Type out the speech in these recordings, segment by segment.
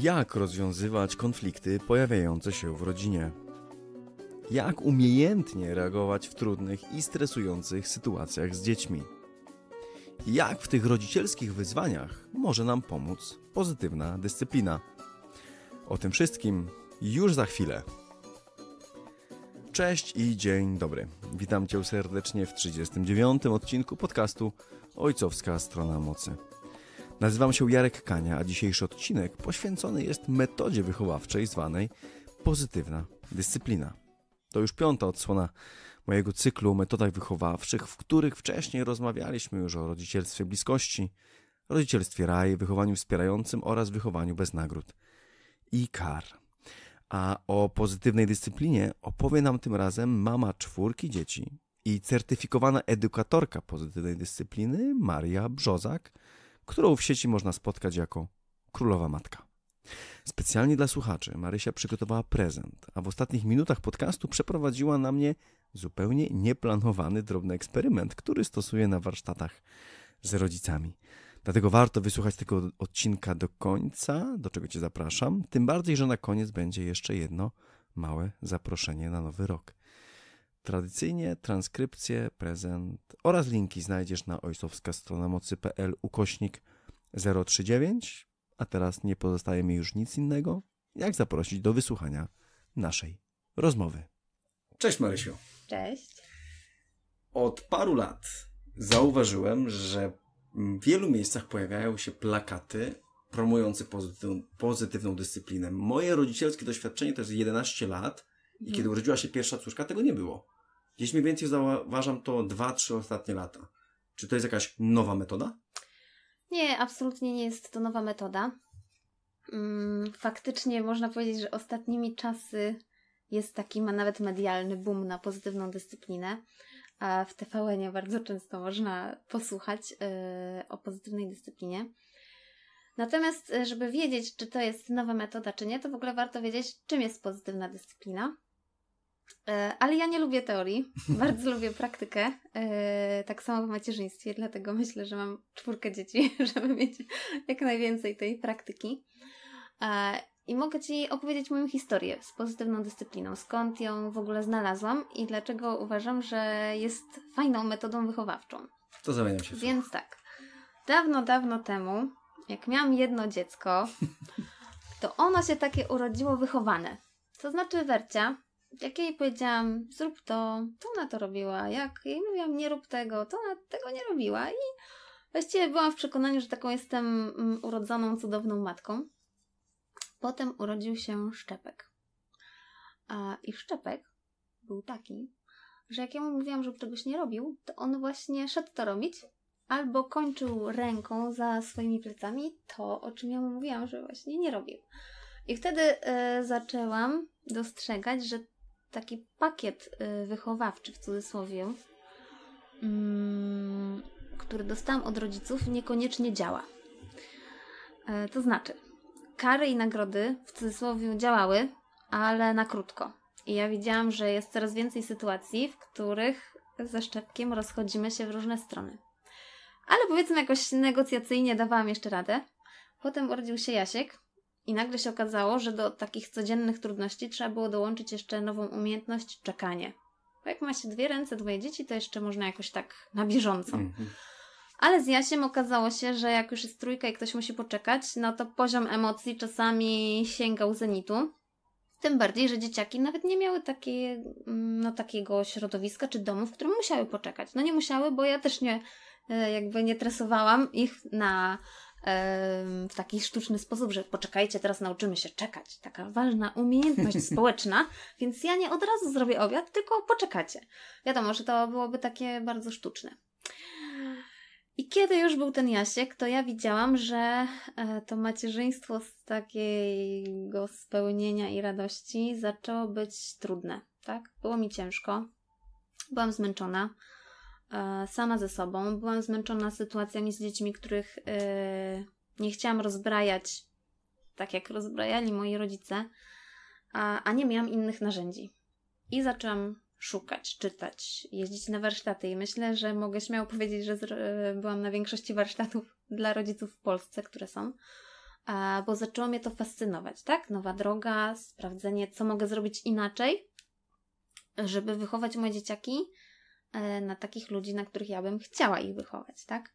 Jak rozwiązywać konflikty pojawiające się w rodzinie? Jak umiejętnie reagować w trudnych i stresujących sytuacjach z dziećmi? Jak w tych rodzicielskich wyzwaniach może nam pomóc pozytywna dyscyplina? O tym wszystkim już za chwilę. Cześć i dzień dobry. Witam Cię serdecznie w 39. odcinku podcastu Ojcowska Strona Mocy. Nazywam się Jarek Kania, a dzisiejszy odcinek poświęcony jest metodzie wychowawczej zwanej pozytywna dyscyplina. To już piąta odsłona mojego cyklu o metodach wychowawczych, w których wcześniej rozmawialiśmy już o rodzicielstwie bliskości, rodzicielstwie raj, wychowaniu wspierającym oraz wychowaniu bez nagród i kar. A o pozytywnej dyscyplinie opowie nam tym razem mama czwórki dzieci i certyfikowana edukatorka pozytywnej dyscypliny Maria Brzozak, którą w sieci można spotkać jako Królowa Matka. Specjalnie dla słuchaczy Marysia przygotowała prezent, a w ostatnich minutach podcastu przeprowadziła na mnie zupełnie nieplanowany drobny eksperyment, który stosuje na warsztatach z rodzicami. Dlatego warto wysłuchać tego odcinka do końca, do czego Cię zapraszam. Tym bardziej, że na koniec będzie jeszcze jedno małe zaproszenie na nowy rok. Tradycyjnie transkrypcję, prezent oraz linki znajdziesz na ojcowska strona mocy.pl ukośnik 039. A teraz nie pozostaje mi już nic innego, jak zaprosić do wysłuchania naszej rozmowy. Cześć Marysiu. Cześć. Od paru lat zauważyłem, że w wielu miejscach pojawiają się plakaty promujące pozytywną, pozytywną dyscyplinę. Moje rodzicielskie doświadczenie to jest 11 lat i kiedy mhm. urodziła się pierwsza córka, tego nie było. Gdzieś mniej więcej zauważam to 2-3 ostatnie lata. Czy to jest jakaś nowa metoda? Nie, absolutnie nie jest to nowa metoda. Mm, faktycznie można powiedzieć, że ostatnimi czasy jest taki, ma nawet medialny boom na pozytywną dyscyplinę. A w TVN bardzo często można posłuchać y, o pozytywnej dyscyplinie. Natomiast, y, żeby wiedzieć, czy to jest nowa metoda, czy nie, to w ogóle warto wiedzieć, czym jest pozytywna dyscyplina. E, ale ja nie lubię teorii, bardzo lubię praktykę, e, tak samo w macierzyństwie, dlatego myślę, że mam czwórkę dzieci, żeby mieć jak najwięcej tej praktyki. E, I mogę Ci opowiedzieć moją historię z pozytywną dyscypliną, skąd ją w ogóle znalazłam i dlaczego uważam, że jest fajną metodą wychowawczą. To zamieniam się. Więc tak, dawno, dawno temu, jak miałam jedno dziecko, to ono się takie urodziło wychowane. To znaczy Wercia, jak jej powiedziałam, zrób to, to ona to robiła. Jak jej mówiłam, nie rób tego, to ona tego nie robiła. I właściwie byłam w przekonaniu, że taką jestem mm, urodzoną, cudowną matką. Potem urodził się Szczepek. A, I Szczepek był taki, że jak ja mu mówiłam, żeby czegoś nie robił, to on właśnie szedł to robić, albo kończył ręką za swoimi plecami to, o czym ja mu mówiłam, że właśnie nie robił. I wtedy y, zaczęłam dostrzegać, że taki pakiet y, wychowawczy w cudzysłowie, mm, który dostałam od rodziców, niekoniecznie działa. E, to znaczy, kary i nagrody w cudzysłowie działały, ale na krótko. I ja widziałam, że jest coraz więcej sytuacji, w których ze szczepkiem rozchodzimy się w różne strony. Ale powiedzmy jakoś negocjacyjnie dawałam jeszcze radę. Potem urodził się Jasiek i nagle się okazało, że do takich codziennych trudności trzeba było dołączyć jeszcze nową umiejętność czekanie. Bo jak ma się dwie ręce, dwoje dzieci, to jeszcze można jakoś tak na bieżąco. Mhm. Ale z Jasiem okazało się, że jak już jest trójka i ktoś musi poczekać, no to poziom emocji czasami sięgał zenitu. Tym bardziej, że dzieciaki nawet nie miały takie, mm, no, takiego środowiska czy domu, w którym musiały poczekać. No nie musiały, bo ja też nie, e, jakby nie tresowałam ich na w taki sztuczny sposób, że poczekajcie, teraz nauczymy się czekać. Taka ważna umiejętność społeczna, więc ja nie od razu zrobię obiad, tylko poczekacie. Wiadomo, że to byłoby takie bardzo sztuczne. I kiedy już był ten Jasiek, to ja widziałam, że e, to macierzyństwo z takiego spełnienia i radości zaczęło być trudne, tak? Było mi ciężko, byłam zmęczona, E, sama ze sobą. Byłam zmęczona sytuacjami z dziećmi, których e, nie chciałam rozbrajać tak, jak rozbrajali moi rodzice, a nie miałam innych narzędzi. I zaczęłam szukać, czytać, jeździć na warsztaty. I myślę, że mogę śmiało powiedzieć, że e, byłam na większości warsztatów dla rodziców w Polsce, które są, bo zaczęło mnie to fascynować, tak? Nowa droga, sprawdzenie, co mogę zrobić inaczej, żeby wychować moje dzieciaki E, na takich ludzi, na których ja bym chciała ich wychować, tak?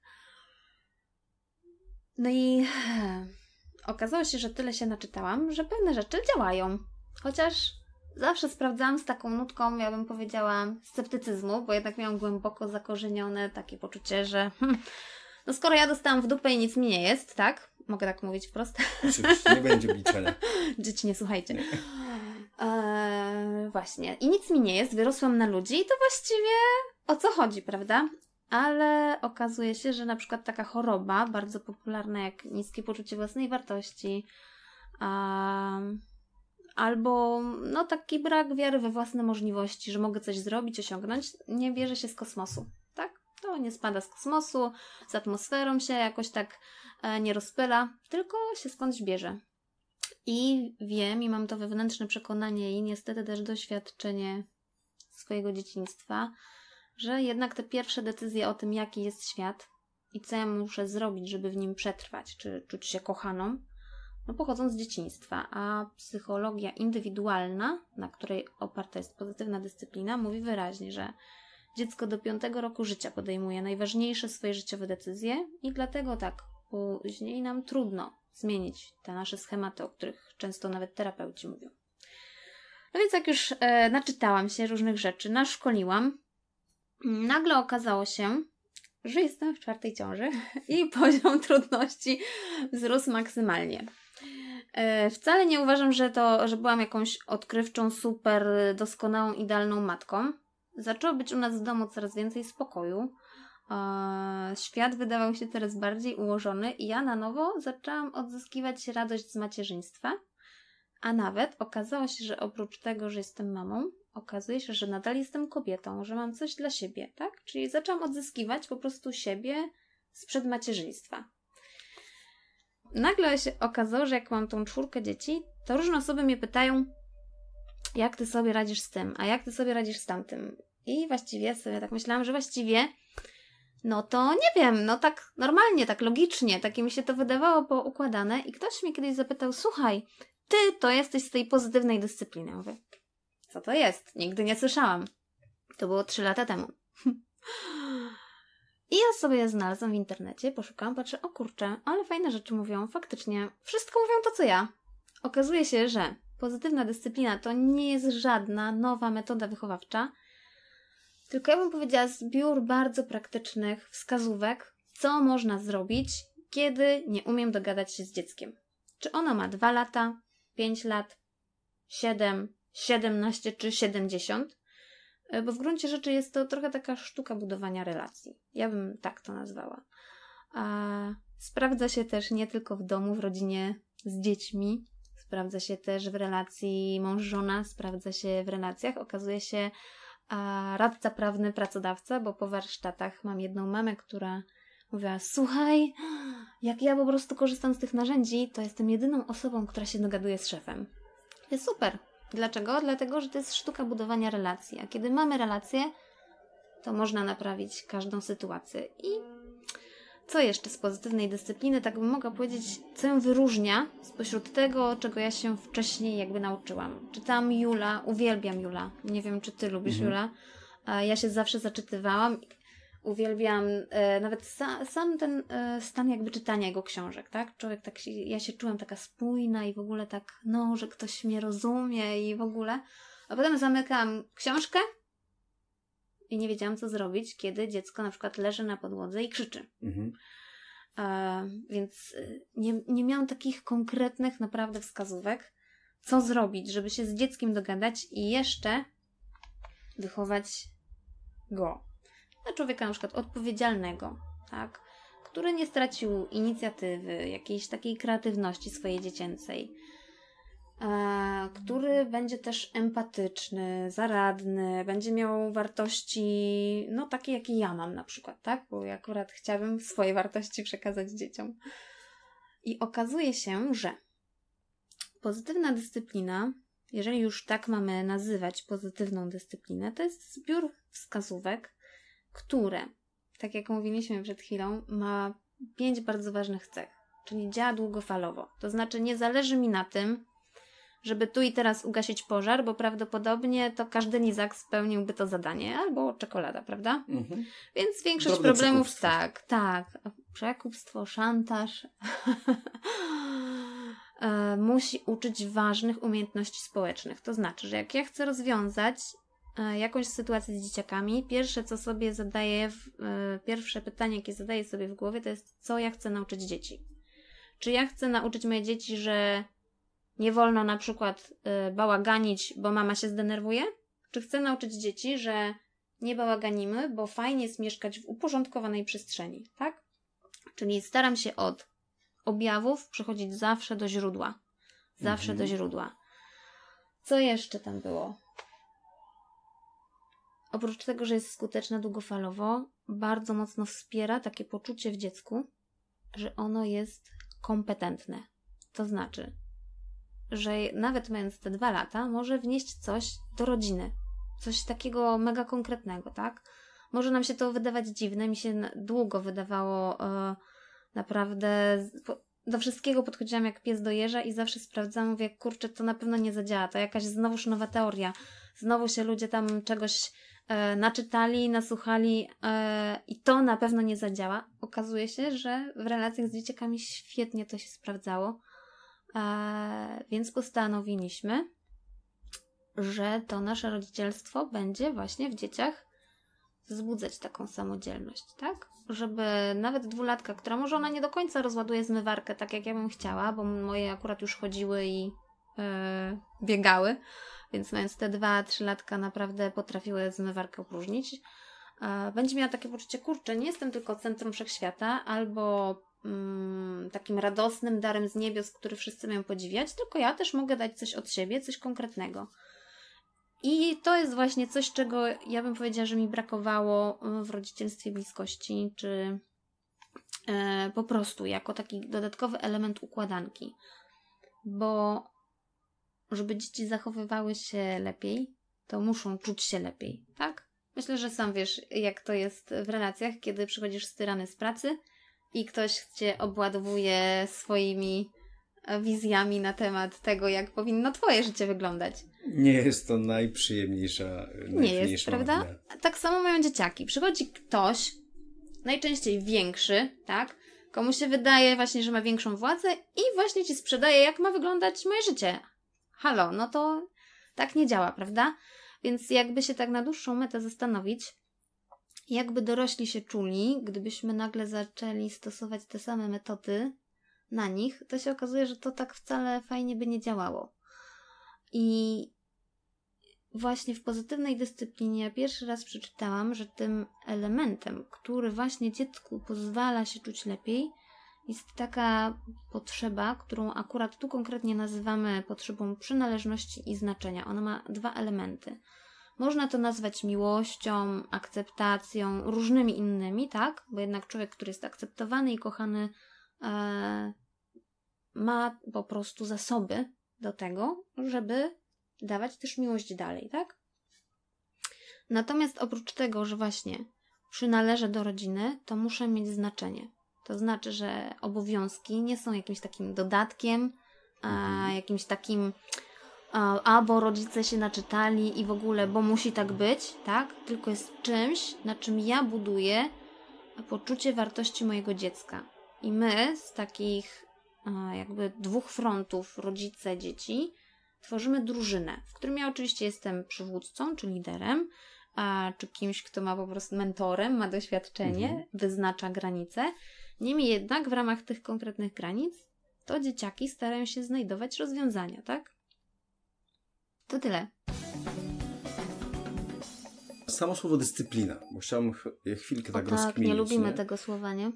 No i okazało się, że tyle się naczytałam, że pewne rzeczy działają. Chociaż zawsze sprawdzałam z taką nutką, ja bym powiedziała, sceptycyzmu, bo jednak miałam głęboko zakorzenione takie poczucie, że no skoro ja dostałam w dupę i nic mi nie jest, tak? Mogę tak mówić wprost? Oczywiście, nie będzie biczenia. Dzieci, nie słuchajcie. Nie. Eee, właśnie. I nic mi nie jest, wyrosłam na ludzi i to właściwie o co chodzi, prawda? Ale okazuje się, że na przykład taka choroba, bardzo popularna jak niskie poczucie własnej wartości, albo no, taki brak wiary we własne możliwości, że mogę coś zrobić, osiągnąć, nie bierze się z kosmosu, tak? To nie spada z kosmosu, z atmosferą się jakoś tak e, nie rozpyla, tylko się skądś bierze. I wiem, i mam to wewnętrzne przekonanie, i niestety też doświadczenie swojego dzieciństwa, że jednak te pierwsze decyzje o tym, jaki jest świat i co ja muszę zrobić, żeby w nim przetrwać, czy czuć się kochaną, no pochodzą z dzieciństwa, a psychologia indywidualna, na której oparta jest pozytywna dyscyplina, mówi wyraźnie, że dziecko do piątego roku życia podejmuje najważniejsze swoje życiowe decyzje i dlatego tak później nam trudno zmienić te nasze schematy, o których często nawet terapeuci mówią. No więc jak już e, naczytałam się różnych rzeczy, naszkoliłam, nagle okazało się, że jestem w czwartej ciąży i poziom trudności wzrósł maksymalnie. E, wcale nie uważam, że to, że byłam jakąś odkrywczą, super, doskonałą, idealną matką. Zaczęło być u nas w domu coraz więcej spokoju świat wydawał się teraz bardziej ułożony i ja na nowo zaczęłam odzyskiwać radość z macierzyństwa. A nawet okazało się, że oprócz tego, że jestem mamą, okazuje się, że nadal jestem kobietą, że mam coś dla siebie, tak? Czyli zaczęłam odzyskiwać po prostu siebie sprzed macierzyństwa. Nagle się okazało, że jak mam tą czwórkę dzieci, to różne osoby mnie pytają, jak ty sobie radzisz z tym, a jak ty sobie radzisz z tamtym. I właściwie sobie tak myślałam, że właściwie no to nie wiem, no tak normalnie, tak logicznie, takie mi się to wydawało poukładane i ktoś mnie kiedyś zapytał, słuchaj, ty to jesteś z tej pozytywnej dyscypliny. Ja mówię, co to jest? Nigdy nie słyszałam. To było trzy lata temu. I ja sobie znalazłam w internecie, poszukałam, patrzę, o kurczę, ale fajne rzeczy mówią, faktycznie. Wszystko mówią to, co ja. Okazuje się, że pozytywna dyscyplina to nie jest żadna nowa metoda wychowawcza, tylko ja bym powiedziała zbiór bardzo praktycznych wskazówek, co można zrobić, kiedy nie umiem dogadać się z dzieckiem. Czy ono ma 2 lata, 5 lat, 7, 17 czy 70? E, bo w gruncie rzeczy jest to trochę taka sztuka budowania relacji. Ja bym tak to nazwała. A sprawdza się też nie tylko w domu, w rodzinie z dziećmi, sprawdza się też w relacji mąż-żona, sprawdza się w relacjach. Okazuje się, a radca prawny, pracodawca, bo po warsztatach mam jedną mamę, która mówiła: Słuchaj, jak ja po prostu korzystam z tych narzędzi, to jestem jedyną osobą, która się dogaduje z szefem. Jest super. Dlaczego? Dlatego, że to jest sztuka budowania relacji. A kiedy mamy relacje, to można naprawić każdą sytuację. I co jeszcze z pozytywnej dyscypliny, tak bym mogła powiedzieć, co ją wyróżnia spośród tego, czego ja się wcześniej jakby nauczyłam. Czytam Jula, uwielbiam Jula. Nie wiem, czy ty lubisz mhm. Jula. Ja się zawsze zaczytywałam, uwielbiam e, nawet sa, sam ten e, stan jakby czytania jego książek, tak? Człowiek tak się, ja się czułam taka spójna i w ogóle tak, no, że ktoś mnie rozumie i w ogóle. A potem zamykam książkę i nie wiedziałam, co zrobić, kiedy dziecko na przykład leży na podłodze i krzyczy. Mhm. E, więc y, nie, nie miałam takich konkretnych naprawdę wskazówek, co zrobić, żeby się z dzieckiem dogadać i jeszcze wychować go. Na człowieka na przykład odpowiedzialnego, tak? Który nie stracił inicjatywy, jakiejś takiej kreatywności swojej dziecięcej E, który będzie też empatyczny, zaradny, będzie miał wartości, no takie jakie ja mam na przykład, tak? Bo ja akurat chciałabym swoje wartości przekazać dzieciom. I okazuje się, że pozytywna dyscyplina, jeżeli już tak mamy nazywać pozytywną dyscyplinę, to jest zbiór wskazówek, które, tak jak mówiliśmy przed chwilą, ma pięć bardzo ważnych cech, czyli działa długofalowo. To znaczy, nie zależy mi na tym, żeby tu i teraz ugasić pożar, bo prawdopodobnie to każdy nizak spełniłby to zadanie, albo czekolada, prawda? Mhm. Więc większość problemów tak, tak. Przekupstwo, szantaż. E, musi uczyć ważnych umiejętności społecznych. To znaczy, że jak ja chcę rozwiązać e, jakąś sytuację z dzieciakami, pierwsze co sobie zadaję, w, e, pierwsze pytanie, jakie zadaję sobie w głowie, to jest co ja chcę nauczyć dzieci. Czy ja chcę nauczyć moje dzieci, że nie wolno na przykład y, bałaganić, bo mama się zdenerwuje? Czy chcę nauczyć dzieci, że nie bałaganimy, bo fajnie jest mieszkać w uporządkowanej przestrzeni, tak? Czyli staram się od objawów przechodzić zawsze do źródła. Zawsze mhm. do źródła. Co jeszcze tam było? Oprócz tego, że jest skuteczna długofalowo, bardzo mocno wspiera takie poczucie w dziecku, że ono jest kompetentne. To znaczy, że nawet mając te dwa lata, może wnieść coś do rodziny. Coś takiego mega konkretnego, tak? Może nam się to wydawać dziwne, mi się długo wydawało e, naprawdę. Do wszystkiego podchodziłam jak pies do jeża i zawsze sprawdzałam, mówię, kurczę, to na pewno nie zadziała, to jakaś znowuż nowa teoria. Znowu się ludzie tam czegoś e, naczytali, nasłuchali e, i to na pewno nie zadziała. Okazuje się, że w relacjach z dzieciakami świetnie to się sprawdzało E, więc postanowiliśmy, że to nasze rodzicielstwo będzie właśnie w dzieciach wzbudzać taką samodzielność, tak? Żeby nawet dwulatka, która może ona nie do końca rozładuje zmywarkę tak, jak ja bym chciała, bo moje akurat już chodziły i yy, biegały, więc mając te dwa, trzy latka naprawdę potrafiły zmywarkę opróżnić, e, będzie miała takie poczucie, kurczę, nie jestem tylko centrum wszechświata, albo Mm, takim radosnym darem z niebios, który wszyscy mają podziwiać, tylko ja też mogę dać coś od siebie, coś konkretnego. I to jest właśnie coś, czego ja bym powiedziała, że mi brakowało w rodzicielstwie bliskości, czy e, po prostu jako taki dodatkowy element układanki. Bo żeby dzieci zachowywały się lepiej, to muszą czuć się lepiej, tak? Myślę, że sam wiesz, jak to jest w relacjach, kiedy przychodzisz styrany z pracy i ktoś cię obładowuje swoimi e, wizjami na temat tego, jak powinno twoje życie wyglądać. Nie jest to najprzyjemniejsza, Nie jest, prawda? Tak samo mają dzieciaki. Przychodzi ktoś, najczęściej większy, tak? Komu się wydaje właśnie, że ma większą władzę i właśnie ci sprzedaje, jak ma wyglądać moje życie. Halo, no to tak nie działa, prawda? Więc jakby się tak na dłuższą metę zastanowić, jakby dorośli się czuli, gdybyśmy nagle zaczęli stosować te same metody na nich, to się okazuje, że to tak wcale fajnie by nie działało. I właśnie w pozytywnej dyscyplinie ja pierwszy raz przeczytałam, że tym elementem, który właśnie dziecku pozwala się czuć lepiej, jest taka potrzeba, którą akurat tu konkretnie nazywamy potrzebą przynależności i znaczenia. Ona ma dwa elementy. Można to nazwać miłością, akceptacją, różnymi innymi, tak? Bo jednak człowiek, który jest akceptowany i kochany, e, ma po prostu zasoby do tego, żeby dawać też miłość dalej, tak? Natomiast oprócz tego, że właśnie przynależę do rodziny, to muszę mieć znaczenie. To znaczy, że obowiązki nie są jakimś takim dodatkiem, a mhm. jakimś takim albo rodzice się naczytali i w ogóle, bo musi tak być, tak? Tylko jest czymś, na czym ja buduję poczucie wartości mojego dziecka. I my z takich jakby dwóch frontów rodzice, dzieci tworzymy drużynę, w którym ja oczywiście jestem przywódcą czy liderem, a, czy kimś, kto ma po prostu mentorem, ma doświadczenie, mhm. wyznacza granice. Niemniej jednak w ramach tych konkretnych granic to dzieciaki starają się znajdować rozwiązania, tak? To tyle. Samo słowo dyscyplina, bo chciałbym chwilkę tak o tak, tak rozkminić. nie lubimy nie? tego słowa, nie?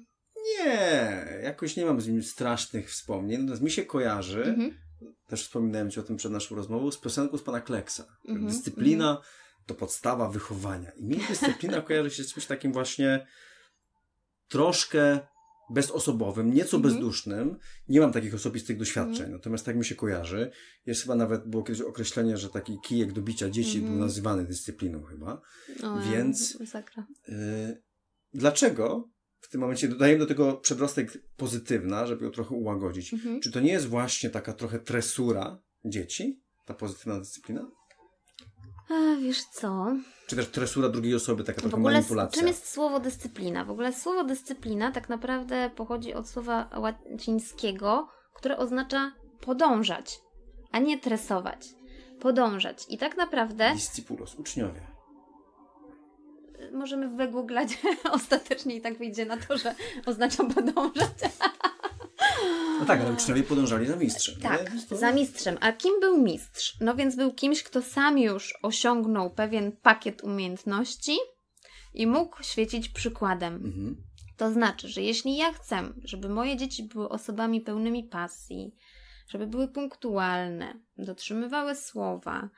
Nie, jakoś nie mam z nim strasznych wspomnień, natomiast mi się kojarzy, mm -hmm. też wspominałem Ci o tym przed naszą rozmową, z piosenką z Pana Kleksa. Mm -hmm. Dyscyplina mm -hmm. to podstawa wychowania. I mi dyscyplina kojarzy się z czymś takim właśnie troszkę bezosobowym, nieco mhm. bezdusznym. Nie mam takich osobistych doświadczeń, mhm. natomiast tak mi się kojarzy. Jest chyba nawet było kiedyś określenie, że taki kijek do bicia dzieci mhm. był nazywany dyscypliną chyba. O, Więc y, dlaczego w tym momencie dodajemy do tego przedrostek pozytywna, żeby ją trochę ułagodzić? Mhm. Czy to nie jest właśnie taka trochę tresura dzieci, ta pozytywna dyscyplina? A, wiesz co? Czy też tresura drugiej osoby, taka trochę w ogóle, manipulacja. Czym jest słowo dyscyplina? W ogóle słowo dyscyplina tak naprawdę pochodzi od słowa łacińskiego, które oznacza podążać, a nie tresować. Podążać. I tak naprawdę... Discipulos, uczniowie możemy wygooglać. Ostatecznie i tak wyjdzie na to, że oznacza podążać. No tak, ale uczniowie podążali za mistrzem. Tak, za mistrzem. A kim był mistrz? No więc był kimś, kto sam już osiągnął pewien pakiet umiejętności i mógł świecić przykładem. Mhm. To znaczy, że jeśli ja chcę, żeby moje dzieci były osobami pełnymi pasji, żeby były punktualne, dotrzymywały słowa,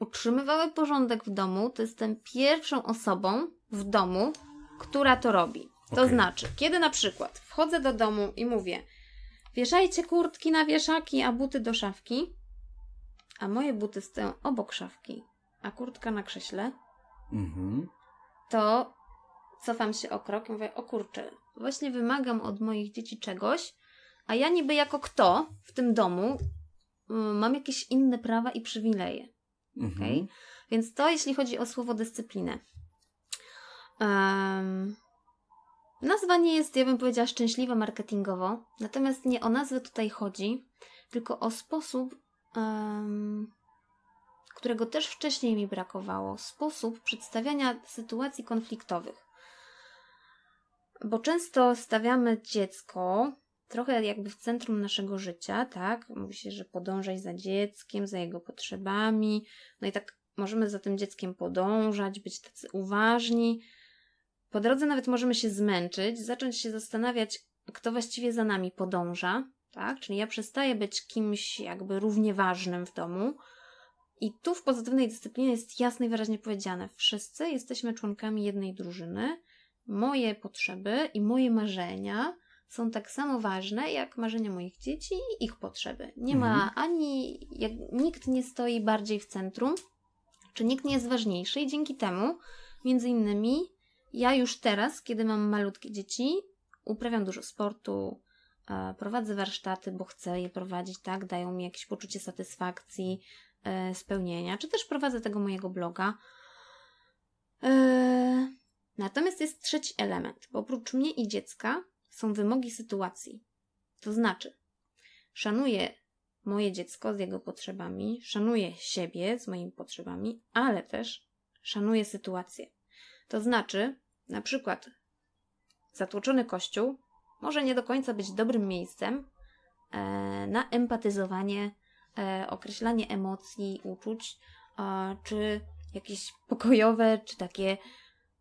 utrzymywały porządek w domu, to jestem pierwszą osobą w domu, która to robi. To okay. znaczy, kiedy na przykład wchodzę do domu i mówię, Wieszajcie kurtki na wieszaki, a buty do szafki. A moje buty stoją obok szafki, a kurtka na krześle. Mhm. To cofam się o krok i mówię, o kurczę, właśnie wymagam od moich dzieci czegoś, a ja niby jako kto w tym domu mm, mam jakieś inne prawa i przywileje. Mhm. Okay? Więc to jeśli chodzi o słowo dyscyplinę. Um, Nazwa nie jest, ja bym powiedziała, szczęśliwa marketingowo, natomiast nie o nazwę tutaj chodzi, tylko o sposób, um, którego też wcześniej mi brakowało sposób przedstawiania sytuacji konfliktowych. Bo często stawiamy dziecko trochę jakby w centrum naszego życia, tak? Mówi się, że podążaj za dzieckiem, za jego potrzebami, no i tak możemy za tym dzieckiem podążać, być tacy uważni po drodze nawet możemy się zmęczyć, zacząć się zastanawiać, kto właściwie za nami podąża, tak? Czyli ja przestaję być kimś jakby równie ważnym w domu. I tu w pozytywnej dyscyplinie jest jasno i wyraźnie powiedziane: wszyscy jesteśmy członkami jednej drużyny. Moje potrzeby i moje marzenia są tak samo ważne jak marzenia moich dzieci i ich potrzeby. Nie ma mhm. ani, jak, nikt nie stoi bardziej w centrum, czy nikt nie jest ważniejszy, i dzięki temu, między innymi, ja już teraz, kiedy mam malutkie dzieci, uprawiam dużo sportu, e, prowadzę warsztaty, bo chcę je prowadzić, tak? Dają mi jakieś poczucie satysfakcji, e, spełnienia, czy też prowadzę tego mojego bloga. E, natomiast jest trzeci element, bo oprócz mnie i dziecka są wymogi sytuacji. To znaczy, szanuję moje dziecko z jego potrzebami, szanuję siebie z moimi potrzebami, ale też szanuję sytuację. To znaczy, na przykład, zatłoczony kościół może nie do końca być dobrym miejscem e, na empatyzowanie, e, określanie emocji, uczuć, e, czy jakieś pokojowe, czy takie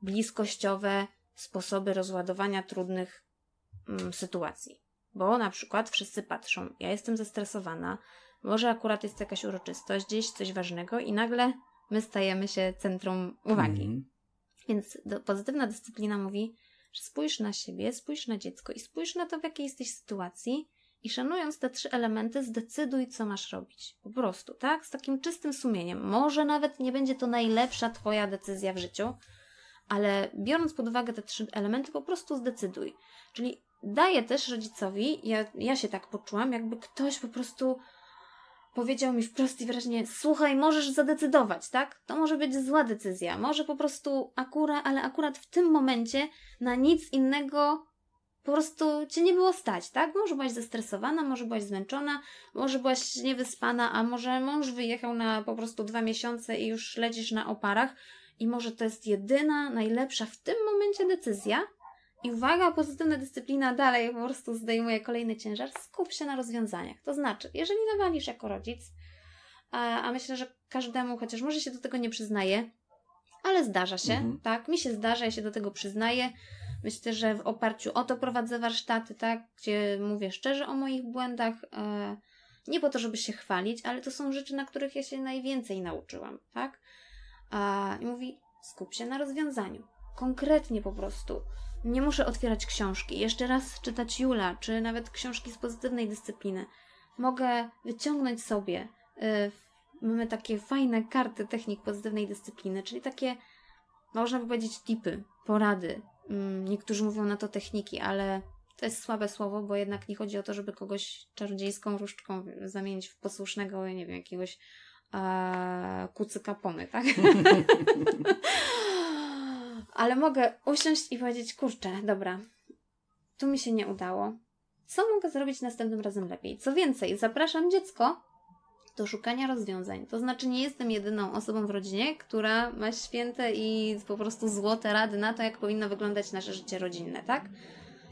bliskościowe sposoby rozładowania trudnych mm, sytuacji. Bo na przykład wszyscy patrzą, ja jestem zestresowana, może akurat jest jakaś uroczystość, gdzieś coś ważnego i nagle my stajemy się centrum uwagi. Mm. Więc pozytywna dyscyplina mówi, że spójrz na siebie, spójrz na dziecko i spójrz na to, w jakiej jesteś sytuacji i szanując te trzy elementy, zdecyduj, co masz robić. Po prostu, tak? Z takim czystym sumieniem. Może nawet nie będzie to najlepsza Twoja decyzja w życiu, ale biorąc pod uwagę te trzy elementy, po prostu zdecyduj. Czyli daje też rodzicowi, ja, ja się tak poczułam, jakby ktoś po prostu powiedział mi wprost i wyraźnie: Słuchaj, możesz zadecydować, tak? To może być zła decyzja, może po prostu akura, ale akurat w tym momencie na nic innego po prostu cię nie było stać, tak? Może byłaś zestresowana, może byłaś zmęczona, może byłaś niewyspana, a może mąż wyjechał na po prostu dwa miesiące i już lecisz na oparach. I może to jest jedyna, najlepsza w tym momencie decyzja, i uwaga, pozytywna dyscyplina dalej po prostu zdejmuje kolejny ciężar. Skup się na rozwiązaniach. To znaczy, jeżeli nawalisz jako rodzic, a myślę, że każdemu, chociaż może się do tego nie przyznaje, ale zdarza się, mhm. tak? Mi się zdarza, ja się do tego przyznaję. Myślę, że w oparciu o to prowadzę warsztaty, tak? Gdzie mówię szczerze o moich błędach. E, nie po to, żeby się chwalić, ale to są rzeczy, na których ja się najwięcej nauczyłam, tak? I mówi, skup się na rozwiązaniu. Konkretnie po prostu. Nie muszę otwierać książki, jeszcze raz czytać Jula, czy nawet książki z pozytywnej dyscypliny. Mogę wyciągnąć sobie. Yy, mamy takie fajne karty technik pozytywnej dyscypliny, czyli takie, można by powiedzieć, tipy, porady. Yy, niektórzy mówią na to techniki, ale to jest słabe słowo, bo jednak nie chodzi o to, żeby kogoś czarodziejską różdżką zamienić w posłusznego, nie wiem, jakiegoś e, kucyka pomy, tak? ale mogę usiąść i powiedzieć, kurczę, dobra, tu mi się nie udało. Co mogę zrobić następnym razem lepiej? Co więcej, zapraszam dziecko do szukania rozwiązań. To znaczy, nie jestem jedyną osobą w rodzinie, która ma święte i po prostu złote rady na to, jak powinno wyglądać nasze życie rodzinne, tak?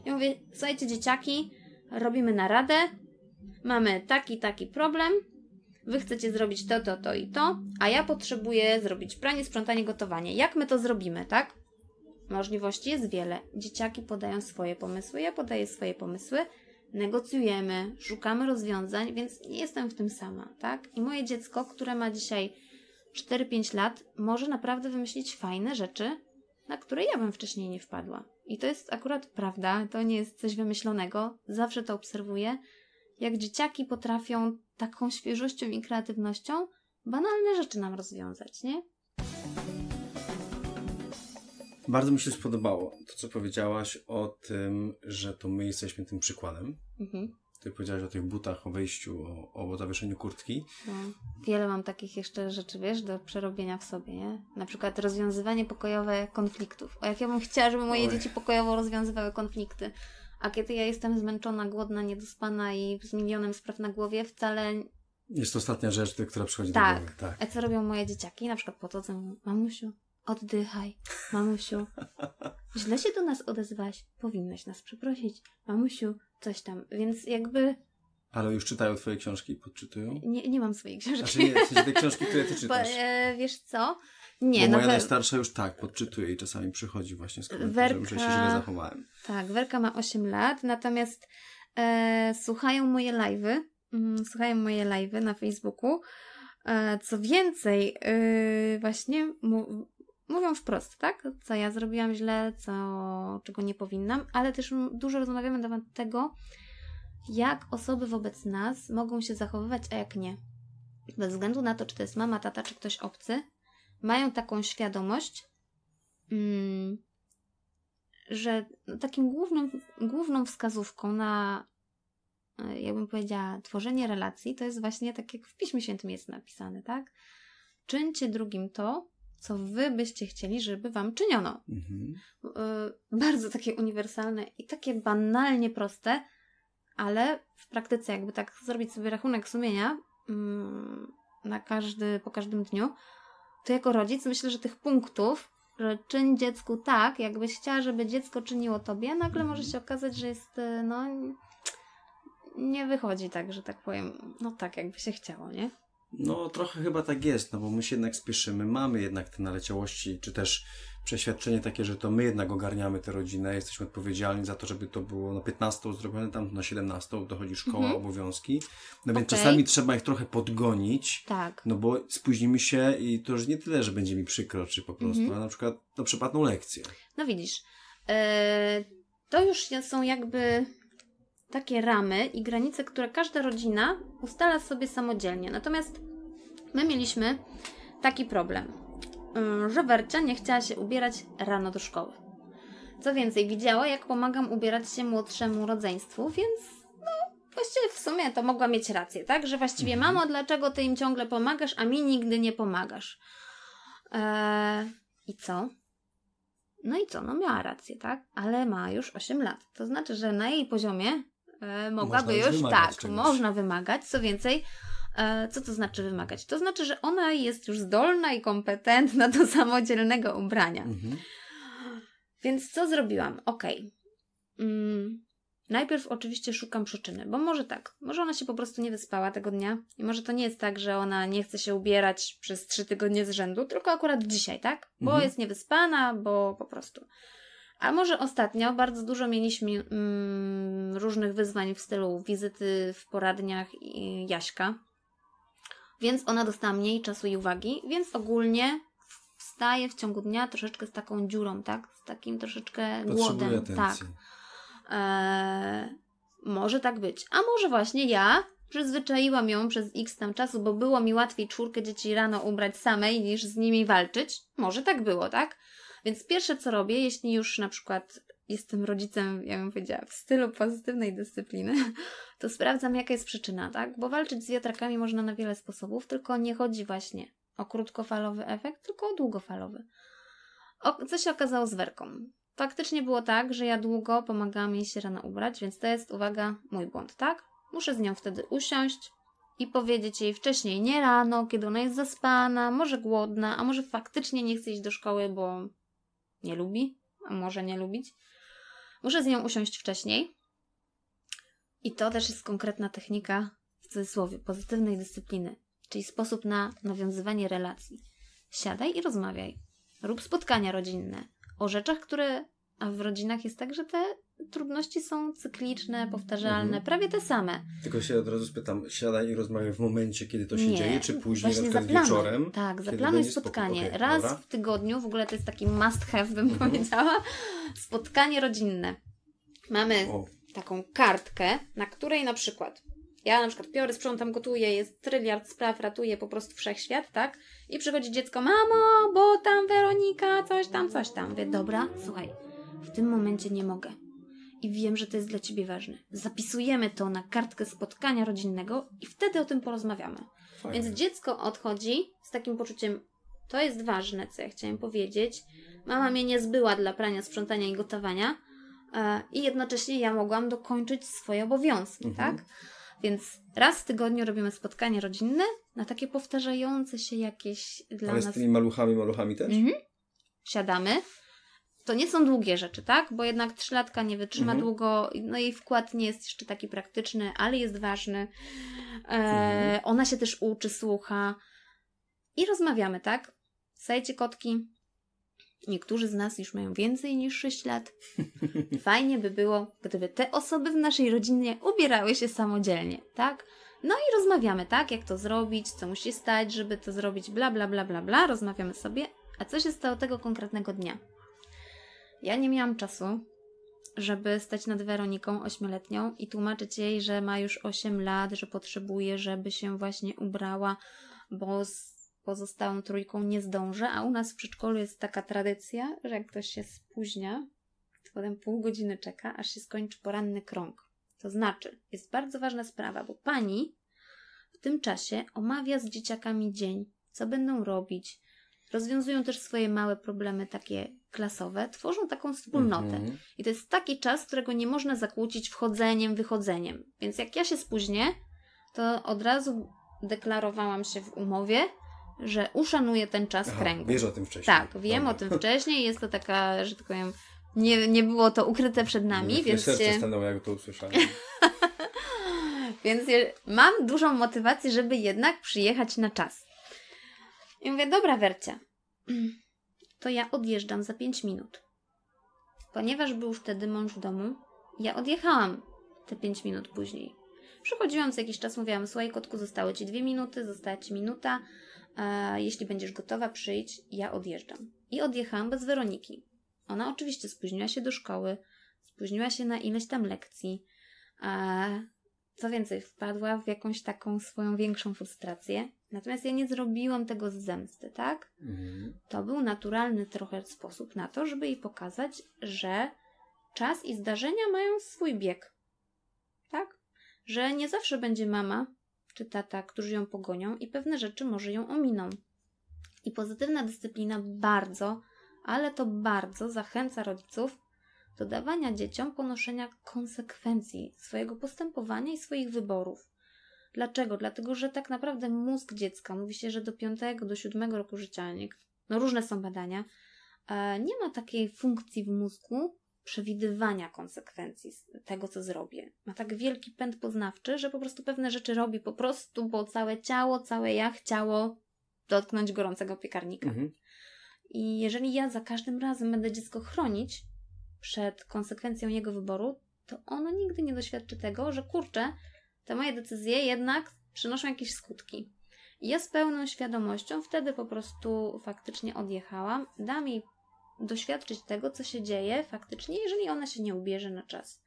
Ja mówię, słuchajcie, dzieciaki, robimy naradę, mamy taki, taki problem, wy chcecie zrobić to, to, to i to, a ja potrzebuję zrobić pranie, sprzątanie, gotowanie. Jak my to zrobimy, tak? Możliwości jest wiele. Dzieciaki podają swoje pomysły, ja podaję swoje pomysły, negocjujemy, szukamy rozwiązań, więc nie jestem w tym sama, tak? I moje dziecko, które ma dzisiaj 4-5 lat, może naprawdę wymyślić fajne rzeczy, na które ja bym wcześniej nie wpadła. I to jest akurat prawda, to nie jest coś wymyślonego, zawsze to obserwuję, jak dzieciaki potrafią taką świeżością i kreatywnością banalne rzeczy nam rozwiązać, nie? Bardzo mi się spodobało to, co powiedziałaś o tym, że to my jesteśmy tym przykładem. Mhm. Ty powiedziałaś o tych butach, o wejściu, o, o zawieszeniu kurtki. No. Wiele mam takich jeszcze rzeczy, wiesz, do przerobienia w sobie, nie? Na przykład rozwiązywanie pokojowe konfliktów. O jak ja bym chciała, żeby moje Oj. dzieci pokojowo rozwiązywały konflikty. A kiedy ja jestem zmęczona, głodna, niedospana i z milionem spraw na głowie, wcale jest to ostatnia rzecz, która przychodzi tak. do głowy. Tak. A e, co robią moje dzieciaki? Na przykład po to, mam mamusiu, Oddychaj, mamusiu. Źle się do nas odezwałaś, powinnaś nas przeprosić. Mamusiu, coś tam. Więc jakby ale już czytają twoje książki, i podczytują? Nie, nie mam swojej książki. Znaczy nie, w sensie te książki, które ty czytasz. Bo, e, wiesz co? Nie, Bo no moja we... najstarsza już tak, podczytuje i czasami przychodzi właśnie z komentarzem, Werka... że się źle zachowałem. Tak, Werka ma 8 lat, natomiast e, słuchają moje live'y, mm, słuchają moje live'y na Facebooku. E, co więcej, y, właśnie mówią wprost, tak? Co ja zrobiłam źle, co, czego nie powinnam, ale też dużo rozmawiamy na temat tego, jak osoby wobec nas mogą się zachowywać, a jak nie. Bez względu na to, czy to jest mama, tata, czy ktoś obcy, mają taką świadomość, mm, że takim głównym, główną wskazówką na, e, jakbym powiedziała, tworzenie relacji, to jest właśnie tak, jak w Piśmie Świętym jest napisane, tak? Czyńcie drugim to, co wy byście chcieli, żeby wam czyniono. Mhm. Y, bardzo takie uniwersalne i takie banalnie proste, ale w praktyce, jakby tak zrobić sobie rachunek sumienia mm, na każdy, po każdym dniu, to jako rodzic myślę, że tych punktów, że czyń dziecku tak, jakbyś chciała, żeby dziecko czyniło tobie, nagle może mhm. się okazać, że jest, y, no, nie wychodzi tak, że tak powiem, no tak, jakby się chciało, nie? No, trochę chyba tak jest, no bo my się jednak spieszymy, mamy jednak te naleciałości, czy też przeświadczenie takie, że to my jednak ogarniamy tę rodzinę, jesteśmy odpowiedzialni za to, żeby to było na 15 zrobione, tam na 17 dochodzi szkoła, mhm. obowiązki. No więc okay. czasami trzeba ich trochę podgonić, tak. no bo spóźnimy się i to już nie tyle, że będzie mi przykro, czy po prostu, mhm. a na przykład no przepadną lekcję. No widzisz, yy, to już są jakby takie ramy i granice, które każda rodzina ustala sobie samodzielnie. Natomiast my mieliśmy taki problem, y, że Wercia nie chciała się ubierać rano do szkoły. Co więcej, widziała, jak pomagam ubierać się młodszemu rodzeństwu, więc no, właściwie w sumie to mogła mieć rację, tak? Że właściwie mhm. mamo, dlaczego ty im ciągle pomagasz, a mi nigdy nie pomagasz? Eee, I co? No i co? No miała rację, tak? Ale ma już 8 lat. To znaczy, że na jej poziomie E, mogłaby można już, tak, czegoś. można wymagać. Co więcej, e, co to znaczy wymagać? To znaczy, że ona jest już zdolna i kompetentna do samodzielnego ubrania. Mhm. Więc co zrobiłam? Ok. Mm, najpierw oczywiście szukam przyczyny, bo może tak, może ona się po prostu nie wyspała tego dnia i może to nie jest tak, że ona nie chce się ubierać przez trzy tygodnie z rzędu, tylko akurat dzisiaj, tak? Bo mhm. jest niewyspana, bo po prostu. A może ostatnio bardzo dużo mieliśmy mm, różnych wyzwań w stylu wizyty w poradniach i Jaśka, więc ona dostała mniej czasu i uwagi, więc ogólnie wstaje w ciągu dnia troszeczkę z taką dziurą, tak? Z takim troszeczkę głodem. Atencji. Tak. Eee, może tak być. A może właśnie ja przyzwyczaiłam ją przez x tam czasu, bo było mi łatwiej czwórkę dzieci rano ubrać samej niż z nimi walczyć. Może tak było, tak? Więc pierwsze co robię, jeśli już na przykład jestem rodzicem, ja bym powiedziała, w stylu pozytywnej dyscypliny, to sprawdzam jaka jest przyczyna, tak? Bo walczyć z wiatrakami można na wiele sposobów, tylko nie chodzi właśnie o krótkofalowy efekt, tylko o długofalowy. O, co się okazało z werką? Faktycznie było tak, że ja długo pomagałam jej się rano ubrać, więc to jest, uwaga, mój błąd, tak? Muszę z nią wtedy usiąść i powiedzieć jej wcześniej, nie rano, kiedy ona jest zaspana, może głodna, a może faktycznie nie chce iść do szkoły, bo nie lubi, a może nie lubić. Muszę z nią usiąść wcześniej. I to też jest konkretna technika, w cudzysłowie, pozytywnej dyscypliny, czyli sposób na nawiązywanie relacji. Siadaj i rozmawiaj. Rób spotkania rodzinne o rzeczach, które a w rodzinach jest tak, że te trudności są cykliczne, mhm. powtarzalne, mhm. prawie te same. Tylko się od razu spytam, siadaj i rozmawiam w momencie, kiedy to się nie, dzieje, czy później, na przykład zaplanuj. wieczorem? Tak, zaplanuj spotkanie. Okay, Raz dobra. w tygodniu, w ogóle to jest taki must have, bym mhm. powiedziała, spotkanie rodzinne. Mamy o. taką kartkę, na której na przykład ja na przykład piorę, sprzątam, gotuję, jest tryliard spraw, ratuję po prostu wszechświat, tak? I przychodzi dziecko, mamo, bo tam Weronika, coś tam, coś tam. Wie, dobra, słuchaj, w tym momencie nie mogę i wiem, że to jest dla ciebie ważne. Zapisujemy to na kartkę spotkania rodzinnego i wtedy o tym porozmawiamy. Więc dziecko odchodzi z takim poczuciem, to jest ważne, co ja chciałem powiedzieć. Mama mnie nie zbyła dla prania, sprzątania i gotowania, e, i jednocześnie ja mogłam dokończyć swoje obowiązki, mhm. tak? Więc raz w tygodniu robimy spotkanie rodzinne na takie powtarzające się jakieś dla Ale nas... Ale z tymi maluchami, maluchami też? Mhm. Siadamy, to nie są długie rzeczy, tak? Bo jednak trzylatka nie wytrzyma mhm. długo, no jej wkład nie jest jeszcze taki praktyczny, ale jest ważny. E, mhm. Ona się też uczy, słucha i rozmawiamy, tak? Sajcie kotki. Niektórzy z nas już mają więcej niż 6 lat. Fajnie by było, gdyby te osoby w naszej rodzinie ubierały się samodzielnie, tak? No i rozmawiamy, tak? Jak to zrobić, co musi stać, żeby to zrobić, bla, bla, bla, bla, bla. Rozmawiamy sobie. A co się stało tego konkretnego dnia? Ja nie miałam czasu, żeby stać nad Weroniką ośmioletnią i tłumaczyć jej, że ma już 8 lat, że potrzebuje, żeby się właśnie ubrała, bo z pozostałą trójką nie zdążę, a u nas w przedszkolu jest taka tradycja, że jak ktoś się spóźnia, to potem pół godziny czeka, aż się skończy poranny krąg. To znaczy, jest bardzo ważna sprawa, bo pani w tym czasie omawia z dzieciakami dzień, co będą robić, rozwiązują też swoje małe problemy takie klasowe, tworzą taką wspólnotę. Mhm. I to jest taki czas, którego nie można zakłócić wchodzeniem, wychodzeniem. Więc jak ja się spóźnię, to od razu deklarowałam się w umowie, że uszanuję ten czas Aha, kręgu. Wiesz o tym wcześniej. Tak, wiem Dobra. o tym wcześniej. Jest to taka, że tak powiem, nie, nie było to ukryte przed nami, więc. serce się... stanęło, jak to usłyszałem. więc mam dużą motywację, żeby jednak przyjechać na czas. I mówię, dobra Wercia, to ja odjeżdżam za 5 minut. Ponieważ był już wtedy mąż w domu, ja odjechałam te 5 minut później. Przychodziłam co jakiś czas, mówiłam, słuchaj kotku, zostały Ci dwie minuty, została Ci minuta, e, jeśli będziesz gotowa, przyjdź, ja odjeżdżam. I odjechałam bez Weroniki. Ona oczywiście spóźniła się do szkoły, spóźniła się na ileś tam lekcji, e, co więcej, wpadła w jakąś taką swoją większą frustrację. Natomiast ja nie zrobiłam tego z zemsty, tak? Mhm. To był naturalny trochę sposób na to, żeby jej pokazać, że czas i zdarzenia mają swój bieg. Tak? Że nie zawsze będzie mama czy tata, którzy ją pogonią i pewne rzeczy może ją ominą. I pozytywna dyscyplina bardzo, ale to bardzo zachęca rodziców dodawania dzieciom ponoszenia konsekwencji swojego postępowania i swoich wyborów. Dlaczego? Dlatego, że tak naprawdę mózg dziecka, mówi się, że do 5, do 7 roku życia, no różne są badania, e, nie ma takiej funkcji w mózgu przewidywania konsekwencji tego, co zrobię. Ma tak wielki pęd poznawczy, że po prostu pewne rzeczy robi po prostu, bo całe ciało, całe ja chciało dotknąć gorącego piekarnika. Mhm. I jeżeli ja za każdym razem będę dziecko chronić, przed konsekwencją jego wyboru, to ono nigdy nie doświadczy tego, że kurczę, te moje decyzje jednak przynoszą jakieś skutki. ja z pełną świadomością wtedy po prostu faktycznie odjechałam, da mi doświadczyć tego, co się dzieje faktycznie, jeżeli ona się nie ubierze na czas.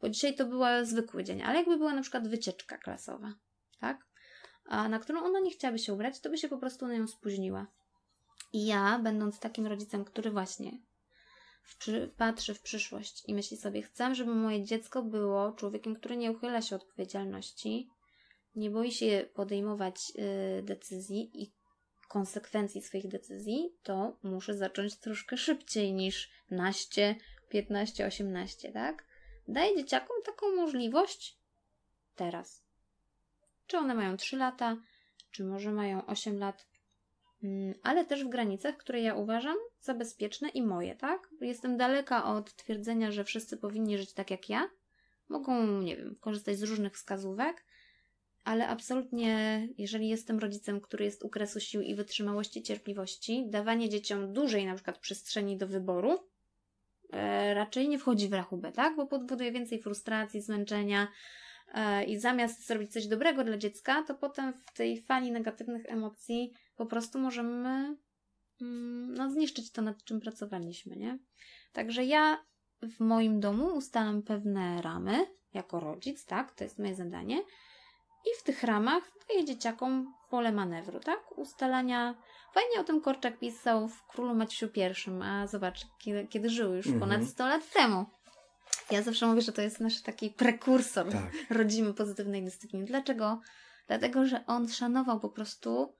Bo dzisiaj to był zwykły dzień, ale jakby była na przykład wycieczka klasowa, tak? A na którą ona nie chciałaby się ubrać, to by się po prostu na nią spóźniła. I ja, będąc takim rodzicem, który właśnie patrzy w przyszłość i myśli sobie, chcę, żeby moje dziecko było człowiekiem, który nie uchyla się odpowiedzialności, nie boi się podejmować y, decyzji i konsekwencji swoich decyzji, to muszę zacząć troszkę szybciej niż naście, 15, 18, tak? Daj dzieciakom taką możliwość teraz. Czy one mają 3 lata, czy może mają 8 lat, Mm, ale też w granicach, które ja uważam za bezpieczne i moje, tak? Jestem daleka od twierdzenia, że wszyscy powinni żyć tak jak ja. Mogą, nie wiem, korzystać z różnych wskazówek, ale absolutnie, jeżeli jestem rodzicem, który jest u kresu sił i wytrzymałości, cierpliwości, dawanie dzieciom dużej na przykład przestrzeni do wyboru e, raczej nie wchodzi w rachubę, tak? Bo powoduje więcej frustracji, zmęczenia e, i zamiast zrobić coś dobrego dla dziecka, to potem w tej fali negatywnych emocji po prostu możemy mm, no, zniszczyć to, nad czym pracowaliśmy, nie? Także ja w moim domu ustalam pewne ramy jako rodzic, tak? To jest moje zadanie. I w tych ramach daję dzieciakom pole manewru, tak? Ustalania. Fajnie o tym Korczak pisał w Królu Maciusiu I, a zobacz, kiedy, kiedy żył już mhm. ponad 100 lat temu. Ja zawsze mówię, że to jest nasz taki prekursor tak. rodzimy pozytywnej dyscypliny. Dlaczego? Dlatego, że on szanował po prostu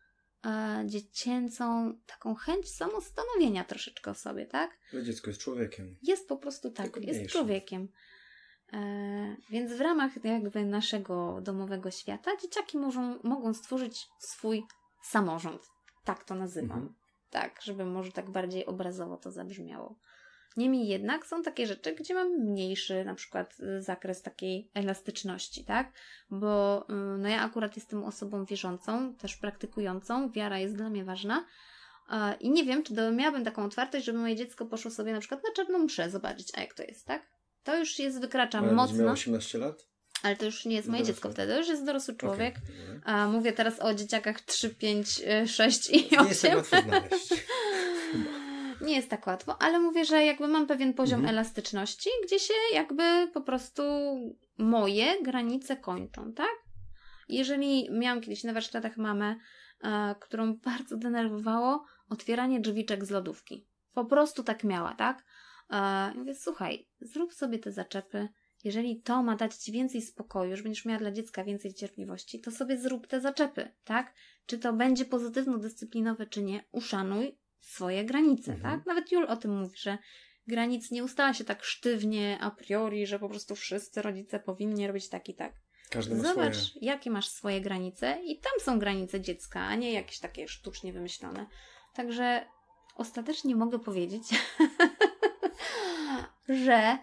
e, dziecięcą taką chęć samostanowienia troszeczkę o sobie, tak? Że dziecko jest człowiekiem. Jest po prostu tak, Tylko jest człowiekiem. E, więc w ramach jakby naszego domowego świata dzieciaki mogą, mogą stworzyć swój samorząd. Tak to nazywam. Mhm. Tak, żeby może tak bardziej obrazowo to zabrzmiało. Niemniej jednak są takie rzeczy, gdzie mam mniejszy na przykład y, zakres takiej elastyczności, tak? Bo y, no ja akurat jestem osobą wierzącą, też praktykującą, wiara jest dla mnie ważna. I nie wiem, czy do, miałabym taką otwartość, żeby moje dziecko poszło sobie na przykład na czarną mszę zobaczyć, a jak to jest, tak? To już jest, wykracza Moja mocno. Miał 18 lat? Ale to już nie jest moje dorosły. dziecko wtedy, to już jest dorosły człowiek. Okay. A, mówię teraz o dzieciakach 3, 5, 6 i 8. Nie jest łatwo znaleźć. Nie jest tak łatwo, ale mówię, że jakby mam pewien poziom mhm. elastyczności, gdzie się jakby po prostu moje granice kończą, tak? Jeżeli miałam kiedyś na warsztatach mamę, e, którą bardzo denerwowało otwieranie drzwiczek z lodówki. Po prostu tak miała, tak? E, mówię, słuchaj, zrób sobie te zaczepy. Jeżeli to ma dać Ci więcej spokoju, już, będziesz miała dla dziecka więcej cierpliwości, to sobie zrób te zaczepy, tak? Czy to będzie pozytywno-dyscyplinowe, czy nie, uszanuj swoje granice, mhm. tak? Nawet Jul o tym mówi, że granic nie ustala się tak sztywnie a priori, że po prostu wszyscy rodzice powinni robić tak i tak. Każdy Zobacz, swoje. jakie masz swoje granice i tam są granice dziecka, a nie jakieś takie sztucznie wymyślone. Także ostatecznie mogę powiedzieć, że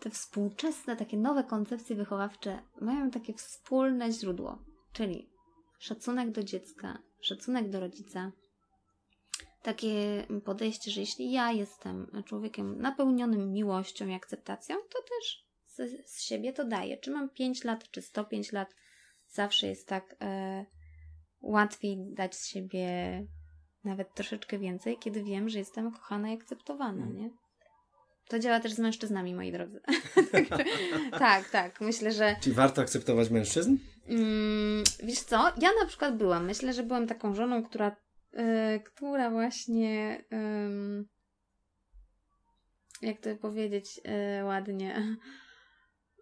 te współczesne, takie nowe koncepcje wychowawcze mają takie wspólne źródło, czyli szacunek do dziecka, szacunek do rodzica, takie podejście, że jeśli ja jestem człowiekiem napełnionym miłością i akceptacją, to też z, z siebie to daję. Czy mam 5 lat, czy 105 lat, zawsze jest tak e, łatwiej dać z siebie nawet troszeczkę więcej, kiedy wiem, że jestem kochana i akceptowana, nie? To działa też z mężczyznami, moi drodzy. tak, tak, myślę, że... Czyli warto akceptować mężczyzn? Mm, wiesz co, ja na przykład byłam. Myślę, że byłam taką żoną, która E, która właśnie jak to powiedzieć e, ładnie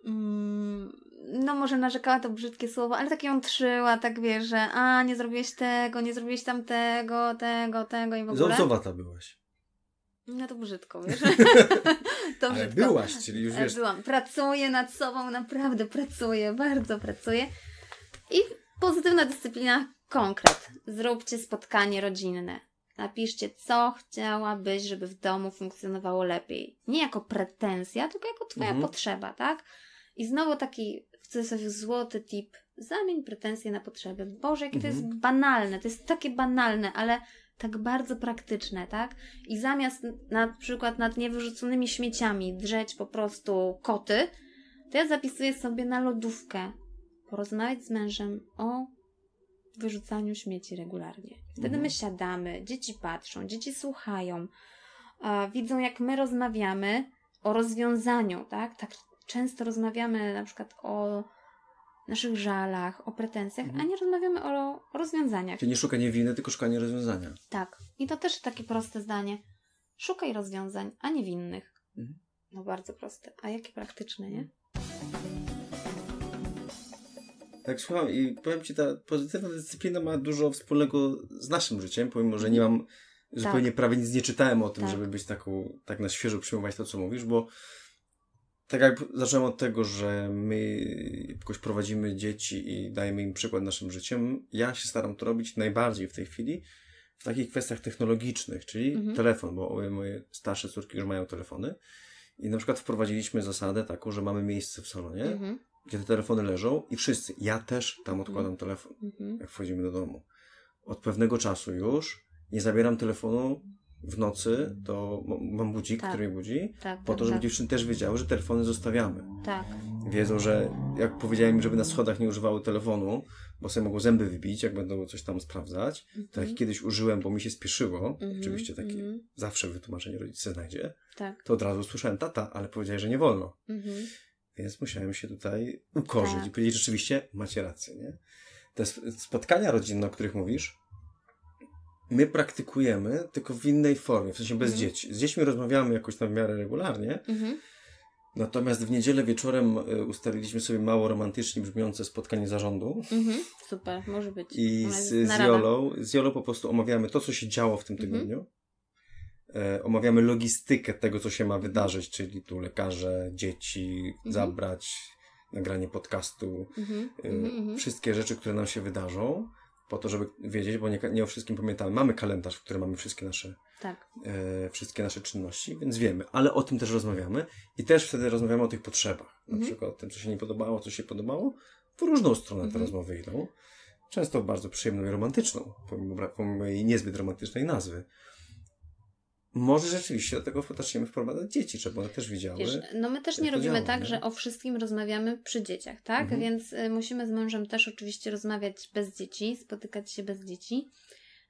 mm, no może narzekała to brzydkie słowo, ale tak ją trzyła, tak wie, że a, nie zrobiłeś tego, nie zrobiłeś tamtego, tego, tego i w ogóle. ta byłaś. No to brzydko, wiesz. to ale brzydko. byłaś, czyli już wiesz. Byłam. Pracuję nad sobą, naprawdę pracuję, bardzo pracuję. I pozytywna dyscyplina Konkret. Zróbcie spotkanie rodzinne. Napiszcie, co chciałabyś, żeby w domu funkcjonowało lepiej. Nie jako pretensja, tylko jako Twoja mhm. potrzeba, tak? I znowu taki w cudzysłowie złoty tip. Zamień pretensje na potrzeby. Boże, jakie mhm. to jest mhm. banalne. To jest takie banalne, ale tak bardzo praktyczne, tak? I zamiast na przykład nad niewyrzuconymi śmieciami drzeć po prostu koty, to ja zapisuję sobie na lodówkę porozmawiać z mężem o wyrzucaniu śmieci regularnie. Wtedy mhm. my siadamy, dzieci patrzą, dzieci słuchają, a, widzą jak my rozmawiamy o rozwiązaniu, tak? Tak często rozmawiamy na przykład o naszych żalach, o pretensjach, mhm. a nie rozmawiamy o, o rozwiązaniach. Czyli nie szukanie winy, tylko szukanie rozwiązania. Tak. I to też takie proste zdanie. Szukaj rozwiązań, a nie winnych. Mhm. No bardzo proste. A jakie praktyczne, nie? Mhm. Tak, słucham i powiem Ci, ta pozytywna dyscyplina ma dużo wspólnego z naszym życiem, pomimo, że nie mam zupełnie tak. prawie nic nie czytałem o tym, tak. żeby być taką, tak na świeżo przyjmować to, co mówisz, bo tak jak zacząłem od tego, że my jakoś prowadzimy dzieci i dajemy im przykład naszym życiem, ja się staram to robić najbardziej w tej chwili w takich kwestiach technologicznych, czyli mhm. telefon, bo obie moje starsze córki już mają telefony. I na przykład wprowadziliśmy zasadę taką, że mamy miejsce w salonie, mhm gdzie te telefony leżą i wszyscy, ja też tam mhm. odkładam telefon, mhm. jak wchodzimy do domu. Od pewnego czasu już nie zabieram telefonu w nocy, to mam budzik, tak. który mnie budzi, tak, tak po tak, to, żeby tak. dziewczyny też wiedziały, że telefony zostawiamy. Tak. Wiedzą, że jak powiedziałem żeby na schodach nie używały telefonu, bo sobie mogą zęby wybić, jak będą coś tam sprawdzać, mm jak kiedyś użyłem, bo mi się spieszyło, mhm, oczywiście takie mm zawsze wytłumaczenie rodzice znajdzie, tak. to od razu słyszałem, tata, ale powiedziałeś, że nie wolno. Mhm. Więc musiałem się tutaj ukorzyć tak. i powiedzieć, rzeczywiście macie rację, nie? Te spotkania rodzinne, o których mówisz, my praktykujemy, tylko w innej formie, w sensie bez mhm. dzieci. Z dziećmi rozmawiamy jakoś tam w miarę regularnie, mhm. natomiast w niedzielę wieczorem e, ustaliliśmy sobie mało romantycznie brzmiące spotkanie zarządu. Mhm. Super, może być. I z, z, Jolą, z Jolą po prostu omawiamy to, co się działo w tym tygodniu. E, omawiamy logistykę tego, co się ma wydarzyć, czyli tu lekarze, dzieci, mhm. zabrać, nagranie podcastu, mhm, e, mhm, wszystkie rzeczy, które nam się wydarzą, po to, żeby wiedzieć, bo nie, nie o wszystkim pamiętamy. Mamy kalendarz, w którym mamy wszystkie nasze, tak. e, wszystkie nasze czynności, więc wiemy, ale o tym też rozmawiamy i też wtedy rozmawiamy o tych potrzebach. Na przykład o tym, co się nie podobało, co się podobało. W różną stronę te rozmowy idą. Często bardzo przyjemną i romantyczną, pomimo, pomimo jej niezbyt romantycznej nazwy może rzeczywiście do tego zaczniemy wprowadzać dzieci, żeby one też widziały. Wiesz, no my też nie robimy działa, tak, nie? że o wszystkim rozmawiamy przy dzieciach, tak? Mhm. Więc y, musimy z mężem też oczywiście rozmawiać bez dzieci, spotykać się bez dzieci.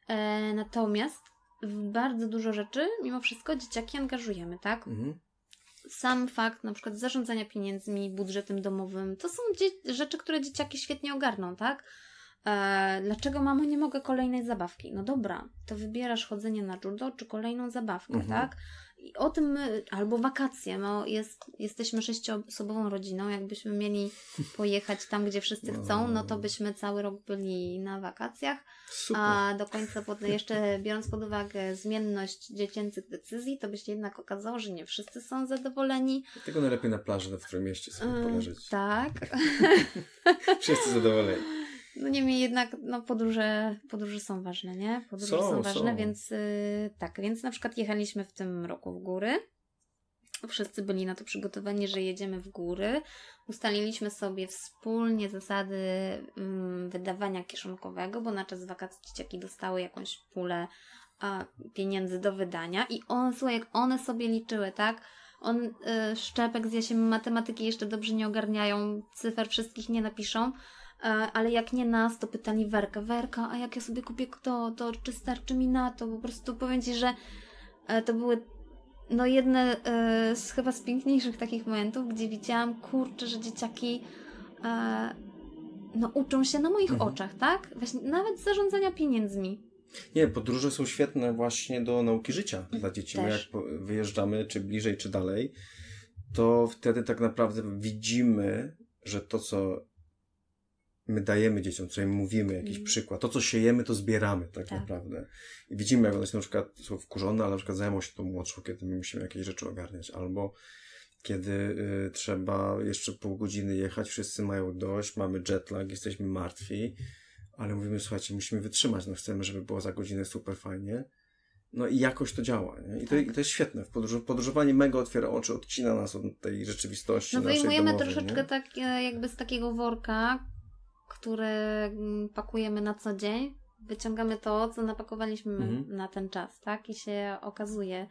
E, natomiast w bardzo dużo rzeczy, mimo wszystko, dzieciaki angażujemy, tak? Mhm. Sam fakt na przykład zarządzania pieniędzmi, budżetem domowym, to są rzeczy, które dzieciaki świetnie ogarną, tak? E, dlaczego mamo nie mogę kolejnej zabawki? No dobra, to wybierasz chodzenie na judo czy kolejną zabawkę, mhm. tak? I o tym my, albo wakacje, no jest, jesteśmy sześcioosobową rodziną, jakbyśmy mieli pojechać tam, gdzie wszyscy no. chcą, no to byśmy cały rok byli na wakacjach, Super. a do końca, pod, jeszcze biorąc pod uwagę zmienność dziecięcych decyzji, to by się jednak okazało, że nie wszyscy są zadowoleni. Dlatego najlepiej na plaży na mieście sobie e, poleżeć. Tak. wszyscy zadowoleni. No niemniej jednak no, podróże, podróże są ważne, nie? Podróże są, są ważne, są. więc y, tak, więc na przykład jechaliśmy w tym roku w góry. Wszyscy byli na to przygotowani, że jedziemy w góry. Ustaliliśmy sobie wspólnie zasady mm, wydawania kieszonkowego, bo na czas wakacji dzieciaki dostały jakąś pulę a, pieniędzy do wydania i on, słuchaj, jak one sobie liczyły, tak? On yy, szczepek z jasiem matematyki jeszcze dobrze nie ogarniają, cyfer wszystkich nie napiszą E, ale jak nie nas, to pytali Werkę, Werka, a jak ja sobie kupię kto to czy starczy mi na to? Po prostu powiem Ci, że e, to były no jedne e, z chyba z piękniejszych takich momentów, gdzie widziałam, kurczę, że dzieciaki no, uczą się na moich mhm. oczach, tak? Właśnie nawet zarządzania pieniędzmi. Nie, podróże są świetne właśnie do nauki życia mm, dla dzieci. My jak wyjeżdżamy, czy bliżej, czy dalej, to wtedy tak naprawdę widzimy, że to, co my dajemy dzieciom, co im mówimy, jakiś mm. przykład. To, co siejemy, to zbieramy tak, tak. naprawdę. I widzimy, jak one się na przykład są wkurzone, ale na przykład zajmą się tą młodszą, kiedy my musimy jakieś rzeczy ogarniać, albo kiedy y, trzeba jeszcze pół godziny jechać, wszyscy mają dość, mamy jetlag, jesteśmy martwi, ale mówimy, słuchajcie, musimy wytrzymać, no chcemy, żeby było za godzinę super fajnie. No i jakoś to działa. Nie? I, tak. to, I to jest świetne. podróż, podróżowanie mega otwiera oczy, odcina nas od tej rzeczywistości. No wyjmujemy domowej, troszeczkę nie? tak e, jakby z takiego worka, które mm, pakujemy na co dzień, wyciągamy to, co napakowaliśmy mhm. na ten czas, tak? I się okazuje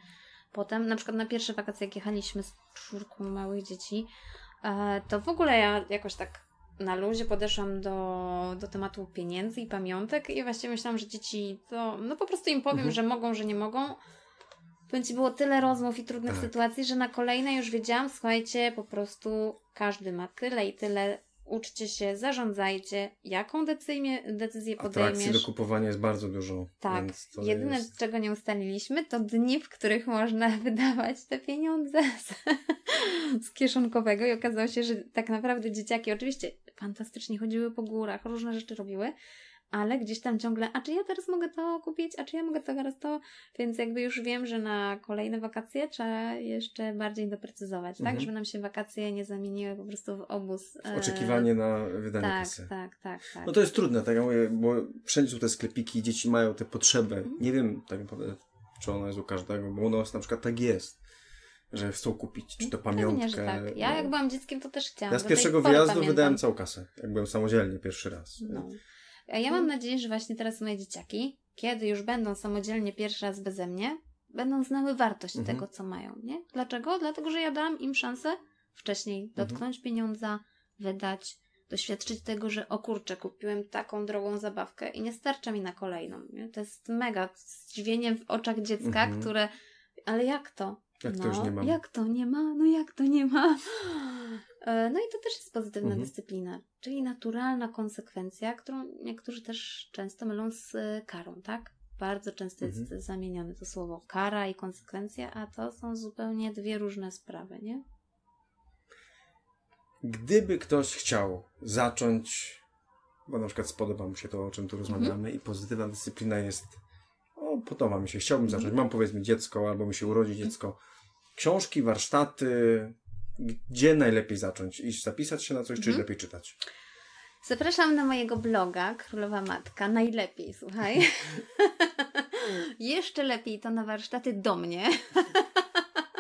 potem, na przykład na pierwsze wakacje, jak jechaliśmy z czwórką małych dzieci, e, to w ogóle ja jakoś tak na luzie podeszłam do, do tematu pieniędzy i pamiątek i właściwie myślałam, że dzieci to, no po prostu im powiem, mhm. że mogą, że nie mogą. Będzie było tyle rozmów i trudnych tak. sytuacji, że na kolejne już wiedziałam, słuchajcie, po prostu każdy ma tyle i tyle uczcie się, zarządzajcie, jaką decyzję, decyzję tak, podejmiesz. Atrakcji do kupowania jest bardzo dużo. Tak, jedyne jest... czego nie ustaliliśmy to dni, w których można wydawać te pieniądze z, z kieszonkowego i okazało się, że tak naprawdę dzieciaki oczywiście fantastycznie chodziły po górach, różne rzeczy robiły, ale gdzieś tam ciągle, a czy ja teraz mogę to kupić, a czy ja mogę teraz to, więc jakby już wiem, że na kolejne wakacje trzeba jeszcze bardziej doprecyzować, tak? mhm. tak, żeby nam się wakacje nie zamieniły po prostu w obóz. W e, oczekiwanie na wydanie tak, kasy. Tak, tak, tak. No to jest trudne, tak mówię, bo wszędzie są te sklepiki, dzieci mają te potrzeby, mhm. nie wiem tak naprawdę, czy one jest u każdego, bo u nas na przykład tak jest że chcą kupić, czy to mhm. pamiątkę. Pewnie, tak. Ja no. jak byłam dzieckiem, to też chciałam. Ja z pierwszego wyjazdu pamiętam. wydałem całą kasę, jak byłem samodzielnie pierwszy raz. No. Ja mam mhm. nadzieję, że właśnie teraz moje dzieciaki, kiedy już będą samodzielnie pierwszy raz beze mnie, będą znały wartość mhm. tego, co mają, nie? Dlaczego? Dlatego, że ja dałam im szansę wcześniej mhm. dotknąć mhm. pieniądza, wydać, doświadczyć tego, że o kurczę, kupiłem taką drogą zabawkę i nie starcza mi na kolejną, nie? To jest mega zdziwienie w oczach dziecka, mhm. które ale jak to? Jak no, to już nie ma? Jak to nie ma? No jak to nie ma? E, no i to też jest pozytywna mhm. dyscyplina, czyli naturalna konsekwencja, którą niektórzy też często mylą z e, karą, tak? Bardzo często mhm. jest zamienione to słowo kara i konsekwencja, a to są zupełnie dwie różne sprawy, nie? Gdyby ktoś chciał zacząć, bo na przykład spodoba mu się to, o czym tu mhm. rozmawiamy, mhm. i pozytywna dyscyplina jest o, no, podoba mi się, chciałbym mhm. zacząć, mam powiedzmy dziecko albo mi się urodzi dziecko. Książki, warsztaty, gdzie najlepiej zacząć? Iść zapisać się na coś, czy mhm. lepiej czytać? Zapraszam na mojego bloga Królowa Matka. Najlepiej, słuchaj. Jeszcze lepiej to na warsztaty do mnie.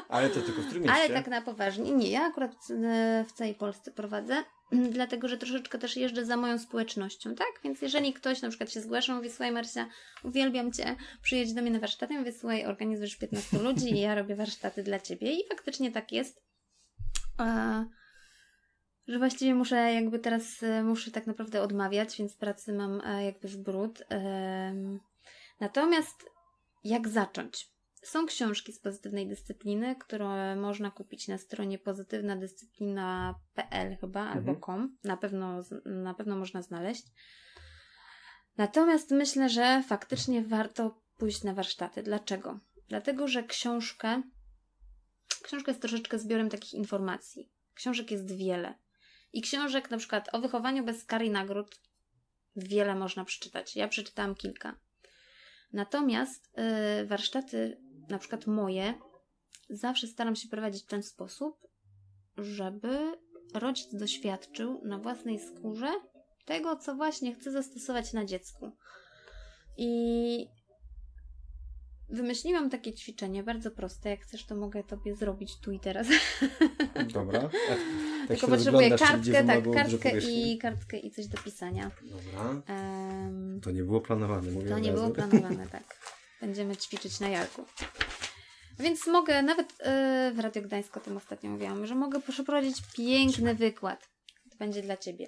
Ale to tylko w którym mieście? Ale tak na poważnie. Nie, ja akurat e, w całej Polsce prowadzę. Mm, dlatego że troszeczkę też jeżdżę za moją społecznością, tak? Więc jeżeli ktoś na przykład się zgłasza, mówi, słuchaj Marcia, uwielbiam Cię, przyjedź do mnie na warsztaty, mówię, słuchaj, organizujesz 15 ludzi i ja robię warsztaty dla Ciebie i faktycznie tak jest, że właściwie muszę jakby teraz, e, muszę tak naprawdę odmawiać, więc pracy mam e, jakby w brud. Natomiast jak zacząć? Są książki z pozytywnej dyscypliny, które można kupić na stronie pozytywnadyscyplina.pl chyba mhm. albo com. Na pewno, na pewno można znaleźć. Natomiast myślę, że faktycznie warto pójść na warsztaty. Dlaczego? Dlatego, że książkę, książka jest troszeczkę zbiorem takich informacji. Książek jest wiele. I książek na przykład o wychowaniu bez kar i nagród wiele można przeczytać. Ja przeczytałam kilka. Natomiast y, warsztaty na przykład moje, zawsze staram się prowadzić w ten sposób, żeby rodzic doświadczył na własnej skórze tego, co właśnie chce zastosować na dziecku. I wymyśliłam takie ćwiczenie, bardzo proste. Jak chcesz, to mogę tobie zrobić tu i teraz. Dobra. Tak, Tylko potrzebuję kartkę, tak, kartkę i, kartkę i coś do pisania. Dobra. Um, to nie było planowane. Mówię to nie było planowane, tak. będziemy ćwiczyć na jarku. Więc mogę, nawet yy, w Radio Gdańsku o tym ostatnio mówiłam, że mogę przeprowadzić piękny wykład. To będzie dla Ciebie.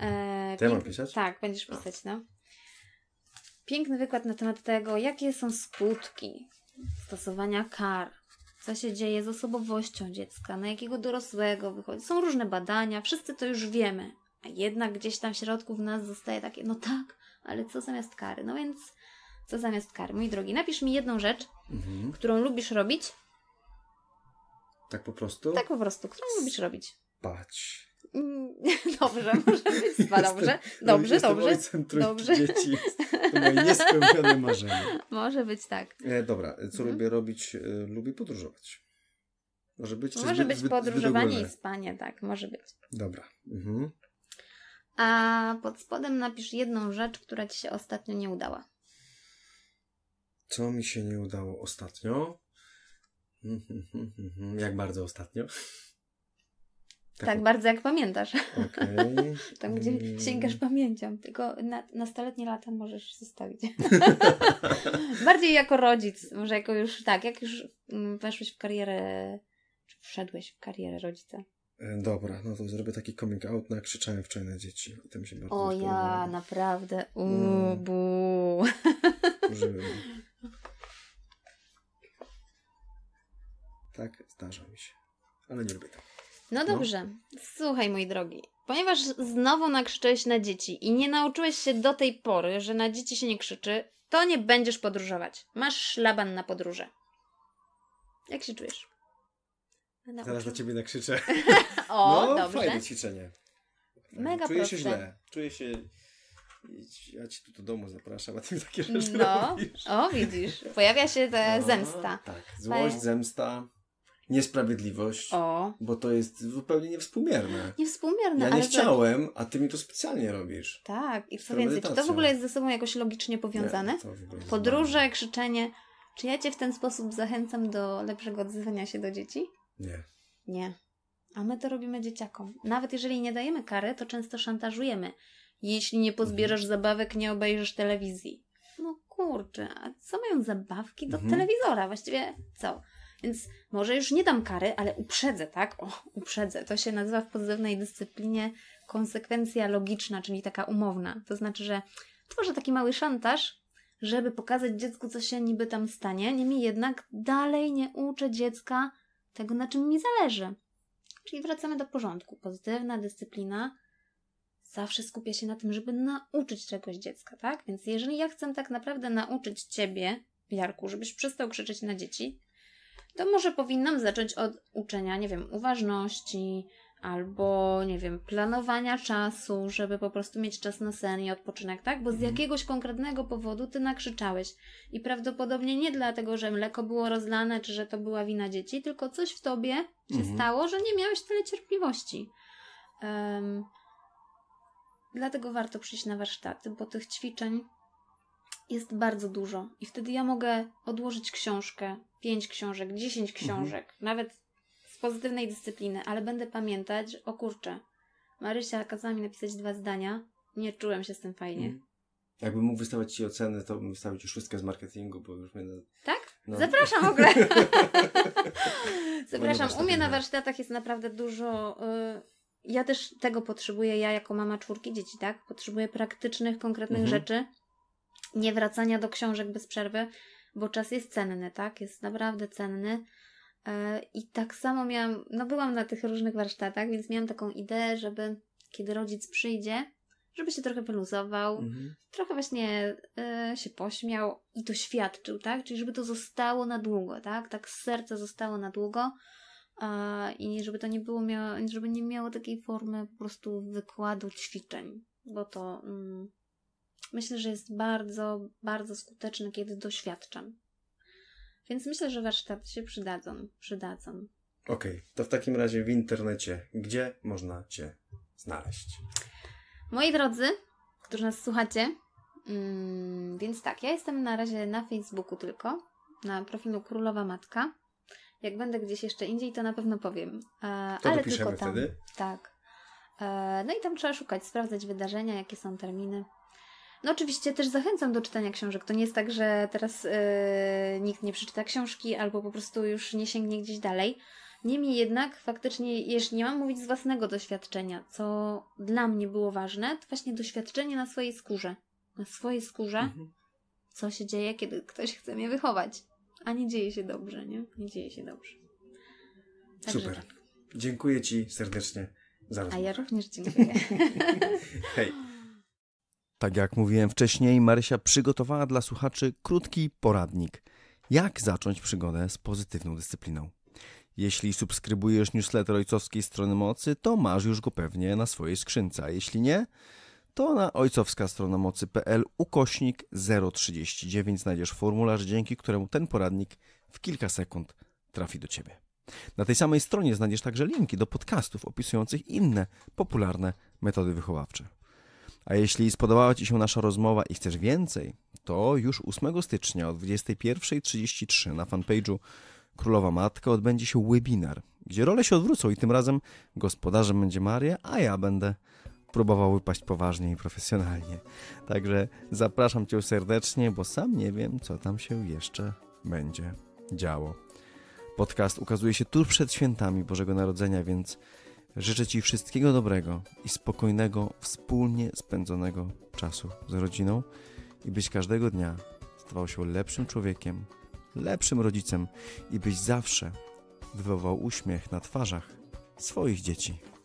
E, Ty ja mam pisać? Tak, będziesz pisać, no. Piękny wykład na temat tego, jakie są skutki stosowania kar, co się dzieje z osobowością dziecka, na jakiego dorosłego wychodzi. Są różne badania, wszyscy to już wiemy, a jednak gdzieś tam w środku w nas zostaje takie, no tak, ale co zamiast kary? No więc co zamiast karmi. Mój drogi, napisz mi jedną rzecz, mhm. którą lubisz robić. Tak po prostu? Tak po prostu, którą lubisz robić. Spać. Mm, dobrze, może być spa, dobrze. Dobrze, jestem dobrze. Ojcem dobrze. Dzieci. To moje niespełnione marzenie. Może być tak. E, dobra, e, co mhm. lubię robić? E, lubię podróżować. Może być Może zbyt, być zbyt, podróżowanie zbyt i spanie, tak, może być. Dobra. Mhm. A pod spodem napisz jedną rzecz, która ci się ostatnio nie udała. Co mi się nie udało ostatnio? Hmm, hmm, hmm, jak bardzo ostatnio? Tak, tak o... bardzo jak pamiętasz. Okay. Tam, gdzie mm. sięgasz pamięcią, tylko na, nastoletnie lata możesz zostawić. Bardziej jako rodzic, może jako już tak, jak już mm, weszłeś w karierę, czy wszedłeś w karierę rodzica. E, dobra, no to zrobię taki coming out, nakrzyczałem no wczoraj na dzieci. I się bardzo o ja, podobało. naprawdę, uuu, mm. Tak, zdarza mi się. Ale nie lubię tego. No, no. dobrze. No. Słuchaj, mój drogi. Ponieważ znowu nakrzyczałeś na dzieci i nie nauczyłeś się do tej pory, że na dzieci się nie krzyczy, to nie będziesz podróżować. Masz szlaban na podróże. Jak się czujesz? Nauczył. No Zaraz na ciebie nakrzyczę. o, no, dobrze. fajne ćwiczenie. Mega Czuję proste. się źle. Czuję się... Ja ci tu do domu zapraszam, a ty mi takie rzeczy No, robisz. o widzisz. Pojawia się ta no, zemsta. Tak, złość, e. zemsta niesprawiedliwość, o. bo to jest zupełnie niewspółmierne. Niewspółmierne. Ja nie ale chciałem, a ty mi to specjalnie robisz. Tak, i co więcej, czy to w ogóle jest ze sobą jakoś logicznie powiązane? Nie, Podróże, krzyczenie. Czy ja cię w ten sposób zachęcam do lepszego odzywania się do dzieci? Nie. Nie. A my to robimy dzieciakom. Nawet jeżeli nie dajemy kary, to często szantażujemy. Jeśli nie pozbierasz mhm. zabawek, nie obejrzysz telewizji. No kurczę, a co mają zabawki do mhm. telewizora? Właściwie co? Więc może już nie dam kary, ale uprzedzę, tak? O, uprzedzę. To się nazywa w pozytywnej dyscyplinie konsekwencja logiczna, czyli taka umowna. To znaczy, że tworzę taki mały szantaż, żeby pokazać dziecku, co się niby tam stanie. Niemniej jednak dalej nie uczę dziecka tego, na czym mi zależy. Czyli wracamy do porządku. Pozytywna dyscyplina zawsze skupia się na tym, żeby nauczyć czegoś dziecka, tak? Więc jeżeli ja chcę tak naprawdę nauczyć ciebie, Jarku, żebyś przestał krzyczeć na dzieci, to może powinnam zacząć od uczenia, nie wiem, uważności albo, nie wiem, planowania czasu, żeby po prostu mieć czas na sen i odpoczynek, tak? Bo z mhm. jakiegoś konkretnego powodu ty nakrzyczałeś i prawdopodobnie nie dlatego, że mleko było rozlane, czy że to była wina dzieci, tylko coś w tobie się mhm. stało, że nie miałeś tyle cierpliwości. Um, dlatego warto przyjść na warsztaty, bo tych ćwiczeń jest bardzo dużo i wtedy ja mogę odłożyć książkę, pięć książek, dziesięć mhm. książek, mhm. nawet z pozytywnej dyscypliny, ale będę pamiętać, o kurczę, Marysia kazała mi napisać dwa zdania, nie czułem się z tym fajnie. Mhm. Jakbym mógł wystawiać Ci oceny, to bym wystawić już wszystkie z marketingu, bo już mnie... Tak? No. Zapraszam w ogóle. Zapraszam. U mnie na warsztatach jest naprawdę dużo... Y ja też tego potrzebuję, ja jako mama czwórki dzieci, tak? Potrzebuję praktycznych, konkretnych mhm. rzeczy, nie wracania do książek bez przerwy, bo czas jest cenny, tak? Jest naprawdę cenny. E, I tak samo miałam, no byłam na tych różnych warsztatach, więc miałam taką ideę, żeby kiedy rodzic przyjdzie, żeby się trochę wyluzował, mhm. trochę właśnie y, się pośmiał i doświadczył, tak? Czyli żeby to zostało na długo, tak? Tak serce zostało na długo y, i żeby to nie było miało, żeby nie miało takiej formy po prostu wykładu ćwiczeń, bo to y, myślę, że jest bardzo, bardzo skuteczny, kiedy doświadczam. Więc myślę, że warsztaty się przydadzą. przydadzą. Okej, okay, to w takim razie w internecie, gdzie można Cię znaleźć? Moi drodzy, którzy nas słuchacie, mm, więc tak, ja jestem na razie na Facebooku tylko, na profilu Królowa Matka. Jak będę gdzieś jeszcze indziej, to na pewno powiem. E, to ale tylko tam. Wtedy? Tak. E, no i tam trzeba szukać, sprawdzać wydarzenia, jakie są terminy. No oczywiście też zachęcam do czytania książek. To nie jest tak, że teraz yy, nikt nie przeczyta książki albo po prostu już nie sięgnie gdzieś dalej. Niemniej jednak faktycznie, jeśli nie mam mówić z własnego doświadczenia, co dla mnie było ważne, to właśnie doświadczenie na swojej skórze. Na swojej skórze, mhm. co się dzieje, kiedy ktoś chce mnie wychować. A nie dzieje się dobrze, nie? Nie dzieje się dobrze. Także Super. Tak. Dziękuję Ci serdecznie za rozmowę. A ja również dziękuję. Hej. Tak jak mówiłem wcześniej, Marysia przygotowała dla słuchaczy krótki poradnik, jak zacząć przygodę z pozytywną dyscypliną. Jeśli subskrybujesz newsletter ojcowskiej strony mocy, to masz już go pewnie na swojej skrzynce, a jeśli nie, to na ojcowska ukośnik 039 znajdziesz formularz, dzięki któremu ten poradnik w kilka sekund trafi do Ciebie. Na tej samej stronie znajdziesz także linki do podcastów opisujących inne popularne metody wychowawcze. A jeśli spodobała Ci się nasza rozmowa i chcesz więcej, to już 8 stycznia o 21.33 na fanpage'u Królowa Matka odbędzie się webinar, gdzie role się odwrócą i tym razem gospodarzem będzie Maria, a ja będę próbował wypaść poważnie i profesjonalnie. Także zapraszam Cię serdecznie, bo sam nie wiem, co tam się jeszcze będzie działo. Podcast ukazuje się tuż przed świętami Bożego Narodzenia, więc Życzę Ci wszystkiego dobrego i spokojnego, wspólnie spędzonego czasu z rodziną i byś każdego dnia stawał się lepszym człowiekiem, lepszym rodzicem i byś zawsze wywołał uśmiech na twarzach swoich dzieci.